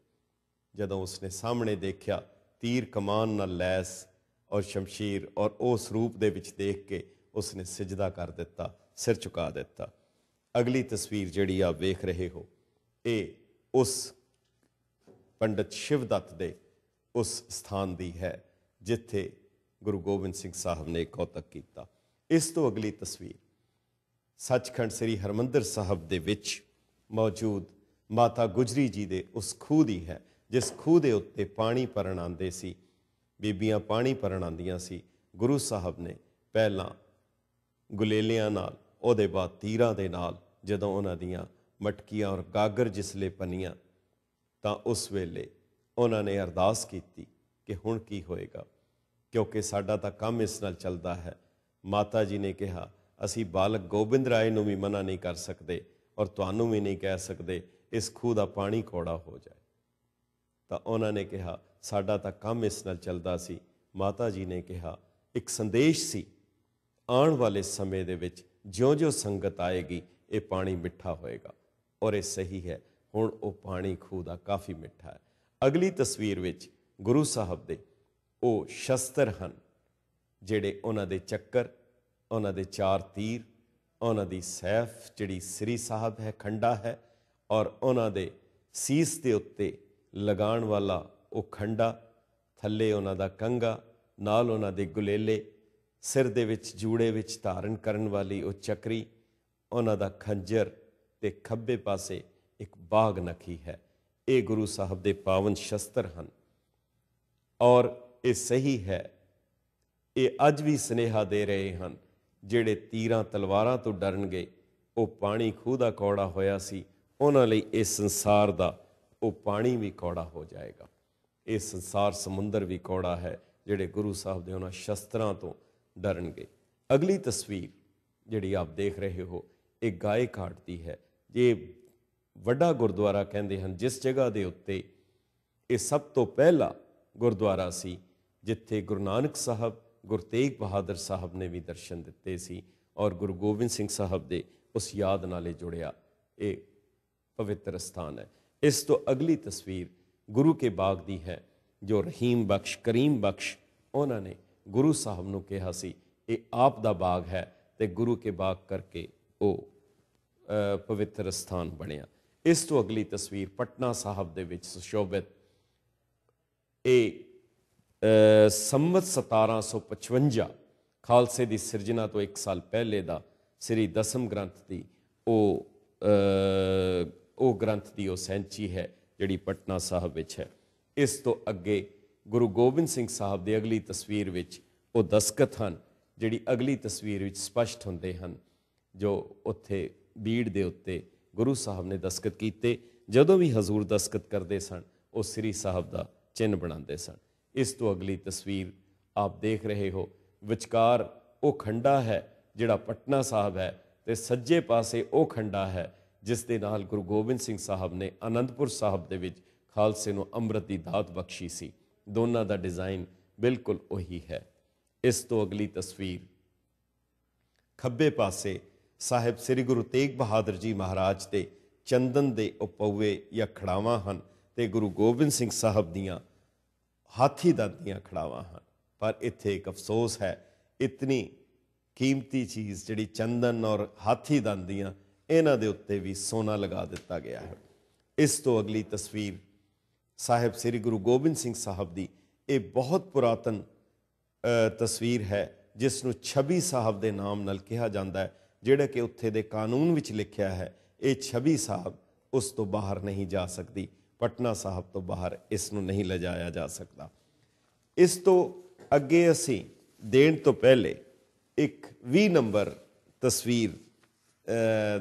ਜਦੋਂ ਉਸਨੇ ਸਾਹਮਣੇ ਦੇਖਿਆ ਤੀਰ ਕਮਾਨ ਨਾਲ ਲੈਸ ਔਰ ਸ਼ਮਸ਼ੀਰ ਔਰ ਉਸ ਰੂਪ ਦੇ ਵਿੱਚ ਦੇਖ ਕੇ ਉਸਨੇ ਸਜਦਾ ਕਰ ਦਿੱਤਾ ਸਿਰ ਝੁਕਾ ਦਿੱਤਾ ਅਗਲੀ ਤਸਵੀਰ ਜਿਹੜੀ ਆ ਵੇਖ ਰਹੇ ਹੋ ਇਹ ਉਸ ਪੰਡਤ ਸ਼ਿਵਦਤ ਦੇ ਉਸ ਸਥਾਨ ਦੀ ਹੈ ਜਿੱਥੇ ਗੁਰੂ ਗੋਬਿੰਦ ਸਿੰਘ ਸਾਹਿਬ ਨੇ ਕੌਤਕ ਕੀਤਾ ਇਸ ਤੋਂ ਅਗਲੀ ਤਸਵੀਰ ਸੱਚਖੰਡ ਸ੍ਰੀ ਹਰਮੰਦਰ ਸਾਹਿਬ ਦੇ ਵਿੱਚ ਮੌਜੂਦ ਮਾਤਾ ਗੁਜਰੀ ਜੀ ਦੇ ਉਸ ਖੂਹ ਦੀ ਹੈ ਜਿਸ ਖੂਹ ਦੇ ਉੱਤੇ ਪਾਣੀ ਪਰਣ ਆਂਦੇ ਸੀ ਬੀਬੀਆਂ ਪਾਣੀ ਪਰਣ ਆਂਦੀਆਂ ਸੀ ਗੁਰੂ ਸਾਹਿਬ ਨੇ ਪਹਿਲਾਂ ਗੁਲੇਲਿਆਂ ਨਾਲ ਉਹਦੇ ਬਾਅਦ ਤੀਰਾਂ ਦੇ ਨਾਲ ਜਦੋਂ ਉਹਨਾਂ ਦੀਆਂ ਮਟਕੀਆਂ ਔਰ ਗਾਗਰ ਜਿਸਲੇ ਪਨੀਆਂ ਤਾਂ ਉਸ ਵੇਲੇ ਉਹਨਾਂ ਨੇ ਅਰਦਾਸ ਕੀਤੀ ਕਿ ਹੁਣ ਕੀ ਹੋਏਗਾ ਕਿਉਂਕਿ ਸਾਡਾ ਤਾਂ ਕੰਮ ਇਸ ਨਾਲ ਚੱਲਦਾ ਹੈ ਮਾਤਾ ਜੀ ਨੇ ਕਿਹਾ ਅਸੀਂ ਬਾਲਕ ਗੋਬਿੰਦ ਰਾਏ ਨੂੰ ਵੀ ਮਨਾ ਨਹੀਂ ਕਰ ਸਕਦੇ ਔਰ ਤੁਹਾਨੂੰ ਵੀ ਨਹੀਂ ਕਹਿ ਸਕਦੇ ਇਸ ਖੂਹ ਦਾ ਪਾਣੀ ਕੋੜਾ ਹੋ ਜਾਏ ਤਾਂ ਉਹਨਾਂ ਨੇ ਕਿਹਾ ਸਾਡਾ ਤਾਂ ਕੰਮ ਇਸ ਨਾਲ ਚੱਲਦਾ ਸੀ ਮਾਤਾ ਜੀ ਨੇ ਕਿਹਾ ਇੱਕ ਸੰਦੇਸ਼ ਸੀ ਆਉਣ ਵਾਲੇ ਸਮੇਂ ਦੇ ਵਿੱਚ ਜਿਉਂ-ਜਿਉਂ ਸੰਗਤ ਆਏਗੀ ਇਹ ਪਾਣੀ ਮਿੱਠਾ ਹੋਏਗਾ ਔਰ ਇਹ ਸਹੀ ਹੈ ਹੁਣ ਉਹ ਪਾਣੀ ਖੂਹ ਦਾ ਕਾਫੀ ਮਿੱਠਾ ਹੈ ਅਗਲੀ ਤਸਵੀਰ ਵਿੱਚ ਗੁਰੂ ਸਾਹਿਬ ਦੇ ਉਹ ਸ਼ਸਤਰ ਹਨ ਜਿਹੜੇ ਉਹਨਾਂ ਦੇ ਚੱਕਰ ਉਹਨਾਂ ਦੇ ਚਾਰ ਤੀਰ ਉਹਨਾਂ ਦੀ ਸੈਫ ਜਿਹੜੀ ਸ੍ਰੀ ਸਾਹਿਬ ਹੈ ਖੰਡਾ ਹੈ ਔਰ ਉਹਨਾਂ ਦੇ ਸੀਸ ਦੇ ਉੱਤੇ ਲਗਾਉਣ ਵਾਲਾ ਉਹ ਖੰਡਾ ਥੱਲੇ ਉਹਨਾਂ ਦਾ ਕੰਗਾ ਨਾਲ ਉਹਨਾਂ ਦੇ ਗੁਲੇਲੇ ਸਿਰ ਦੇ ਵਿੱਚ ਜੂੜੇ ਵਿੱਚ ਧਾਰਨ ਕਰਨ ਵਾਲੀ ਉਹ ਚੱਕਰੀ ਉਹਨਾਂ ਦਾ ਖੰਜਰ ਤੇ ਖੱਬੇ ਪਾਸੇ ਇੱਕ ਬਾਗ ਨਖੀ ਹੈ ਇਹ ਗੁਰੂ ਸਾਹਿਬ ਦੇ ਪਾਵਨ ਸ਼ਸਤਰ ਹਨ ਔਰ ਇਹ ਸਹੀ ਹੈ ਇਹ ਅੱਜ ਵੀ ਸਨੇਹਾ ਦੇ ਰਹੇ ਹਨ ਜਿਹੜੇ ਤੀਰਾਂ ਤਲਵਾਰਾਂ ਤੋਂ ਡਰਨਗੇ ਉਹ ਪਾਣੀ ਖੂਹ ਦਾ ਕੌੜਾ ਹੋਇਆ ਸੀ ਉਹਨਾਂ ਲਈ ਇਸ ਸੰਸਾਰ ਦਾ ਉਹ ਪਾਣੀ ਵੀ ਕੌੜਾ ਹੋ ਜਾਏਗਾ ਇਹ ਸੰਸਾਰ ਸਮੁੰਦਰ ਵੀ ਕੌੜਾ ਹੈ ਜਿਹੜੇ ਗੁਰੂ ਸਾਹਿਬ ਦੇ ਉਹਨਾਂ ਸ਼ਸਤਰਾਂ ਤੋਂ ਡਰਨਗੇ ਅਗਲੀ ਤਸਵੀਰ ਜਿਹੜੀ ਆਪ ਦੇਖ ਰਹੇ ਹੋ ਇਹ ਗਾਏ ਘਾਟਦੀ ਹੈ ਜੇ ਵੱਡਾ ਗੁਰਦੁਆਰਾ ਕਹਿੰਦੇ ਹਨ ਜਿਸ ਜਗ੍ਹਾ ਦੇ ਉੱਤੇ ਇਹ ਸਭ ਤੋਂ ਪਹਿਲਾ ਗੁਰਦੁਆਰਾ ਸੀ ਜਿੱਥੇ ਗੁਰੂ ਨਾਨਕ ਸਾਹਿਬ ਗੁਰਤੇਗ ਬਹਾਦਰ ਸਾਹਿਬ ਨੇ ਵੀ ਦਰਸ਼ਨ ਦਿੱਤੇ ਸੀ ਔਰ ਗੁਰੂ ਗੋਬਿੰਦ ਸਿੰਘ ਸਾਹਿਬ ਦੇ ਉਸ ਯਾਦ ਨਾਲੇ ਜੁੜਿਆ ਇਹ ਪਵਿੱਤਰ ਸਥਾਨ ਹੈ ਇਸ ਤੋਂ ਅਗਲੀ ਤਸਵੀਰ ਗੁਰੂ ਕੇ ਬਾਗ ਦੀ ਹੈ ਜੋ ਰਹੀਮ ਬਖਸ਼ ਕਰੀਮ ਬਖਸ਼ ਉਹਨਾਂ ਨੇ ਗੁਰੂ ਸਾਹਿਬ ਨੂੰ ਕਿਹਾ ਸੀ ਇਹ ਆਪ ਦਾ ਬਾਗ ਹੈ ਤੇ ਗੁਰੂ ਕੇ ਬਾਗ ਕਰਕੇ ਉਹ ਪਵਿੱਤਰ ਸਥਾਨ ਬਣਿਆ ਇਸ ਤੋਂ ਅਗਲੀ ਤਸਵੀਰ ਪਟਨਾ ਸਾਹਿਬ ਦੇ ਵਿੱਚ ਸੁਸ਼ੋਭਿਤ ਇਹ ਸੰਮਤ 1755 ਖਾਲਸੇ ਦੀ ਸਿਰਜਣਾ ਤੋਂ 1 ਸਾਲ ਪਹਿਲੇ ਦਾ ਸ੍ਰੀ ਦਸਮ ਗ੍ਰੰਥ ਦੀ ਉਹ ਉਹ ਗ੍ਰੰਥ ਦੀ ਉਹ ਸੈਂਚੀ ਹੈ ਜਿਹੜੀ ਪਟਨਾ ਸਾਹਿਬ ਵਿੱਚ ਹੈ ਇਸ ਤੋਂ ਅੱਗੇ ਗੁਰੂ ਗੋਬਿੰਦ ਸਿੰਘ ਸਾਹਿਬ ਦੀ ਅਗਲੀ ਤਸਵੀਰ ਵਿੱਚ ਉਹ ਦਸਕਤ ਹਨ ਜਿਹੜੀ ਅਗਲੀ ਤਸਵੀਰ ਵਿੱਚ ਸਪਸ਼ਟ ਹੁੰਦੇ ਹਨ ਜੋ ਉੱਥੇ ਬੀੜ ਦੇ ਉੱਤੇ ਗੁਰੂ ਸਾਹਿਬ ਨੇ ਦਸਕਤ ਕੀਤੇ ਜਦੋਂ ਵੀ ਹਜ਼ੂਰ ਦਸਕਤ ਕਰਦੇ ਸਨ ਉਹ ਸ੍ਰੀ ਸਾਹਿਬ ਦਾ ਚਿੰਨ ਬਣਾਉਂਦੇ ਸਨ ਇਸ ਤੋਂ ਅਗਲੀ ਤਸਵੀਰ ਆਪ ਦੇਖ ਰਹੇ ਹੋ ਵਿਚਕਾਰ ਉਹ ਖੰਡਾ ਹੈ ਜਿਹੜਾ ਪਟਨਾ ਸਾਹਿਬ ਹੈ ਤੇ ਸੱਜੇ ਪਾਸੇ ਉਹ ਖੰਡਾ ਹੈ ਜਿਸ ਦੇ ਨਾਲ ਗੁਰੂ ਗੋਬਿੰਦ ਸਿੰਘ ਸਾਹਿਬ ਨੇ ਅਨੰਦਪੁਰ ਸਾਹਿਬ ਦੇ ਵਿੱਚ ਖਾਲਸੇ ਨੂੰ ਅੰਮ੍ਰਿਤ ਦੀ ਦਾਤ ਬਖਸ਼ੀ ਸੀ ਦੋਨਾਂ ਦਾ ਡਿਜ਼ਾਈਨ ਬਿਲਕੁਲ ਉਹੀ ਹੈ ਇਸ ਤੋਂ ਅਗਲੀ ਤਸਵੀਰ ਖੱਬੇ ਪਾਸੇ ਸਾਹਿਬ ਸ੍ਰੀ ਗੁਰੂ ਤੇਗ ਬਹਾਦਰ ਜੀ ਮਹਾਰਾਜ ਤੇ ਚੰਦਨ ਦੇ ਉਪਵੇ ਜਾਂ ਖੜਾਵਾਂ ਹਨ ਤੇ ਗੁਰੂ ਗੋਬਿੰਦ ਸਿੰਘ ਸਾਹਿਬ ਦੀਆਂ ਹਾਥੀ ਦਾਦੀਆਂ ਖੜਾਵਾ ਹਨ ਪਰ ਇੱਥੇ ਇੱਕ ਅਫਸੋਸ ਹੈ ਇਤਨੀ ਕੀਮਤੀ ਚੀਜ਼ ਜਿਹੜੀ ਚੰਦਨ ਔਰ ਹਾਥੀ ਦੰਦੀਆਂ ਇਹਨਾਂ ਦੇ ਉੱਤੇ ਵੀ ਸੋਨਾ ਲਗਾ ਦਿੱਤਾ ਗਿਆ ਹੈ ਇਸ ਤੋਂ ਅਗਲੀ ਤਸਵੀਰ ਸਾਹਿਬ ਸ੍ਰੀ ਗੁਰੂ ਗੋਬਿੰਦ ਸਿੰਘ ਸਾਹਿਬ ਦੀ ਇਹ ਬਹੁਤ ਪੁਰਾਤਨ ਤਸਵੀਰ ਹੈ ਜਿਸ ਨੂੰ ਛਬੀ ਸਾਹਿਬ ਦੇ ਨਾਮ ਨਾਲ ਕਿਹਾ ਜਾਂਦਾ ਹੈ ਜਿਹੜਾ ਕਿ ਉੱਥੇ ਦੇ ਕਾਨੂੰਨ ਵਿੱਚ ਲਿਖਿਆ ਹੈ ਇਹ ਛਬੀ ਸਾਹਿਬ ਉਸ ਤੋਂ ਬਾਹਰ ਨਹੀਂ ਜਾ ਸਕਦੀ ਪਟਨਾ ਸਾਹਿਬ ਤੋਂ ਬਾਹਰ ਇਸ ਨੂੰ ਨਹੀਂ ਲਜਾਇਆ ਜਾ ਸਕਦਾ ਇਸ ਤੋਂ ਅੱਗੇ ਅਸੀਂ ਦੇਣ ਤੋਂ ਪਹਿਲੇ ਇੱਕ 20 ਨੰਬਰ ਤਸਵੀਰ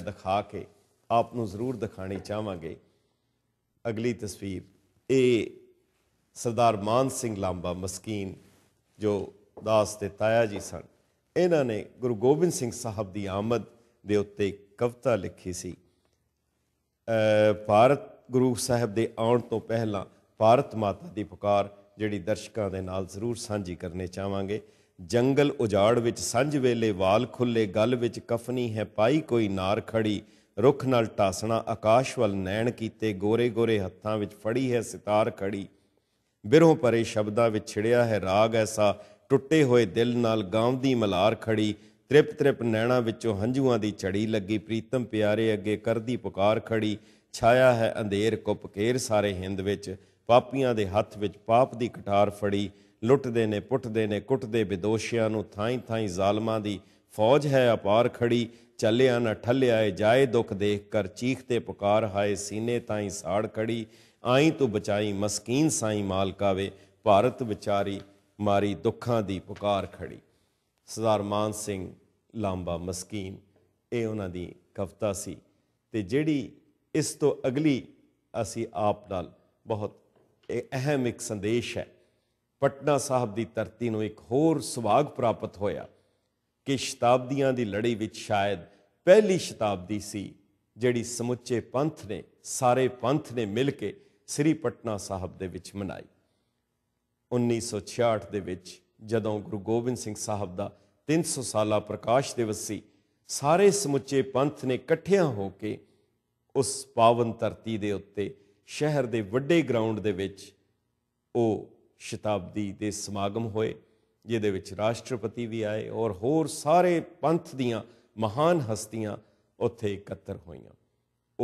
ਦਿਖਾ ਕੇ ਆਪ ਨੂੰ ਜ਼ਰੂਰ ਦਿਖਾਣੀ ਚਾਹਾਂਗੇ ਅਗਲੀ ਤਸਵੀਰ ਇਹ ਸਰਦਾਰ ਮਾਨ ਸਿੰਘ ਲਾਂਬਾ ਮਸਕੀਨ ਜੋ ਦਾਸ ਤੇ ਤਾਇਆ ਜੀ ਸਨ ਇਹਨਾਂ ਨੇ ਗੁਰੂ ਗੋਬਿੰਦ ਸਿੰਘ ਸਾਹਿਬ ਦੀ ਆਮਦ ਦੇ ਉੱਤੇ ਕਵਿਤਾ ਲਿਖੀ ਸੀ ਭਾਰਤ ਗੁਰੂ ਸਾਹਿਬ ਦੇ ਆਉਣ ਤੋਂ ਪਹਿਲਾਂ ਭਾਰਤ ਮਾਤਾ ਦੀ ਪੁਕਾਰ ਜਿਹੜੀ ਦਰਸ਼ਕਾਂ ਦੇ ਨਾਲ ਜ਼ਰੂਰ ਸਾਂਝੀ ਕਰਨੇ ਚਾਹਾਂਗੇ ਜੰਗਲ ਉਜਾੜ ਵਿੱਚ ਸੰਝ ਵੇਲੇ ਵਾਲ ਖੁੱਲੇ ਗਲ ਵਿੱਚ ਕਫਨੀ ਹੈ ਪਾਈ ਕੋਈ ਨਾਰ ਖੜੀ ਰੁੱਖ ਨਾਲ ਟਾਸਣਾ ਆਕਾਸ਼ ਵੱਲ ਨੈਣ ਕੀਤੇ ਗੋਰੇ ਗੋਰੇ ਹੱਥਾਂ ਵਿੱਚ ਫੜੀ ਹੈ ਸਿਤਾਰ ਖੜੀ ਬਿਰਹੋਂ ਪਰੇ ਸ਼ਬਦਾਂ ਵਿੱਚ ਛਿੜਿਆ ਹੈ ਰਾਗ ਐਸਾ ਟੁੱਟੇ ਹੋਏ ਦਿਲ ਨਾਲ ਗਾਉਂਦੀ ਮਲਾਰ ਖੜੀ ਤ੍ਰਿਪ ਤ੍ਰਿਪ ਨੈਣਾ ਵਿੱਚੋਂ ਹੰਝੂਆਂ ਦੀ ਝੜੀ ਲੱਗੀ ਪ੍ਰੀਤਮ ਪਿਆਰੇ ਅੱਗੇ ਕਰਦੀ ਪੁਕਾਰ ਖੜੀ ਛਾਇਆ ਹੈ ਅੰਧੇਰ ਕੁੱਪ ਸਾਰੇ ਹਿੰਦ ਵਿੱਚ ਪਾਪੀਆਂ ਦੇ ਹੱਥ ਵਿੱਚ ਪਾਪ ਦੀ ਕਟਾਰ ਫੜੀ ਲੁੱਟਦੇ ਨੇ ਪੁੱਟਦੇ ਨੇ ਕੁੱਟਦੇ ਵਿਦੋਸ਼ੀਆਂ ਨੂੰ ਥਾਈ ਥਾਈ ਜ਼ਾਲਮਾਂ ਦੀ ਫੌਜ ਹੈ ਅਪਾਰ ਖੜੀ ਚੱਲਿਆ ਨਾ ਠੱਲਿਆ ਏ ਜਾਏ ਦੁੱਖ ਦੇਖ ਕਰ ਚੀਖ ਤੇ ਪੁਕਾਰ ਹਾਏ ਸੀਨੇ ਤਾਈ ਸਾੜ ਖੜੀ ਆਈ ਤੂੰ ਬਚਾਈ ਮਸਕੀਨ ਸਾਈ ਮਾਲਕਾਵੇ ਭਾਰਤ ਵਿਚਾਰੀ ਮਾਰੀ ਦੁੱਖਾਂ ਦੀ ਪੁਕਾਰ ਖੜੀ ਸਰਦਾਰ ਮਾਨ ਸਿੰਘ ਲਾਂਬਾ ਮਸਕੀਨ ਇਹ ਉਹਨਾਂ ਦੀ ਕਵਿਤਾ ਸੀ ਤੇ ਜਿਹੜੀ ਇਸ ਤੋਂ ਅਗਲੀ ਅਸੀਂ ਆਪ ਨਾਲ ਬਹੁਤ ਅਹਿਮ ਇੱਕ ਸੰਦੇਸ਼ ਹੈ ਪਟਨਾ ਸਾਹਿਬ ਦੀ ਧਰਤੀ ਨੂੰ ਇੱਕ ਹੋਰ ਸੁਭਾਗ ਪ੍ਰਾਪਤ ਹੋਇਆ ਕਿ ਸ਼ਤਾਬਦੀਆਂ ਦੀ ਲੜੀ ਵਿੱਚ ਸ਼ਾਇਦ ਪਹਿਲੀ ਸ਼ਤਾਬਦੀ ਸੀ ਜਿਹੜੀ ਸਮੁੱਚੇ ਪੰਥ ਨੇ ਸਾਰੇ ਪੰਥ ਨੇ ਮਿਲ ਕੇ ਸ੍ਰੀ ਪਟਨਾ ਸਾਹਿਬ ਦੇ ਵਿੱਚ ਮਨਾਈ 1966 ਦੇ ਵਿੱਚ ਜਦੋਂ ਗੁਰੂ ਗੋਬਿੰਦ ਸਿੰਘ ਸਾਹਿਬ ਦਾ 300 ਸਾਲਾ ਪ੍ਰਕਾਸ਼ ਦਿਵਸ ਸੀ ਸਾਰੇ ਸਮੁੱਚੇ ਪੰਥ ਨੇ ਇਕੱਠਿਆਂ ਹੋ ਕੇ ਉਸ ਪਾਵਨ ਧਰਤੀ ਦੇ ਉੱਤੇ ਸ਼ਹਿਰ ਦੇ ਵੱਡੇ ਗਰਾਊਂਡ ਦੇ ਵਿੱਚ ਉਹ ਸ਼ਤਾਬਦੀ ਦੇ ਸਮਾਗਮ ਹੋਏ ਜਿਹਦੇ ਵਿੱਚ ਰਾਸ਼ਟਰਪਤੀ ਵੀ ਆਏ ਔਰ ਹੋਰ ਸਾਰੇ ਪੰਥ ਦੀਆਂ ਮਹਾਨ ਹਸਤੀਆਂ ਉੱਥੇ ਇਕੱਤਰ ਹੋਈਆਂ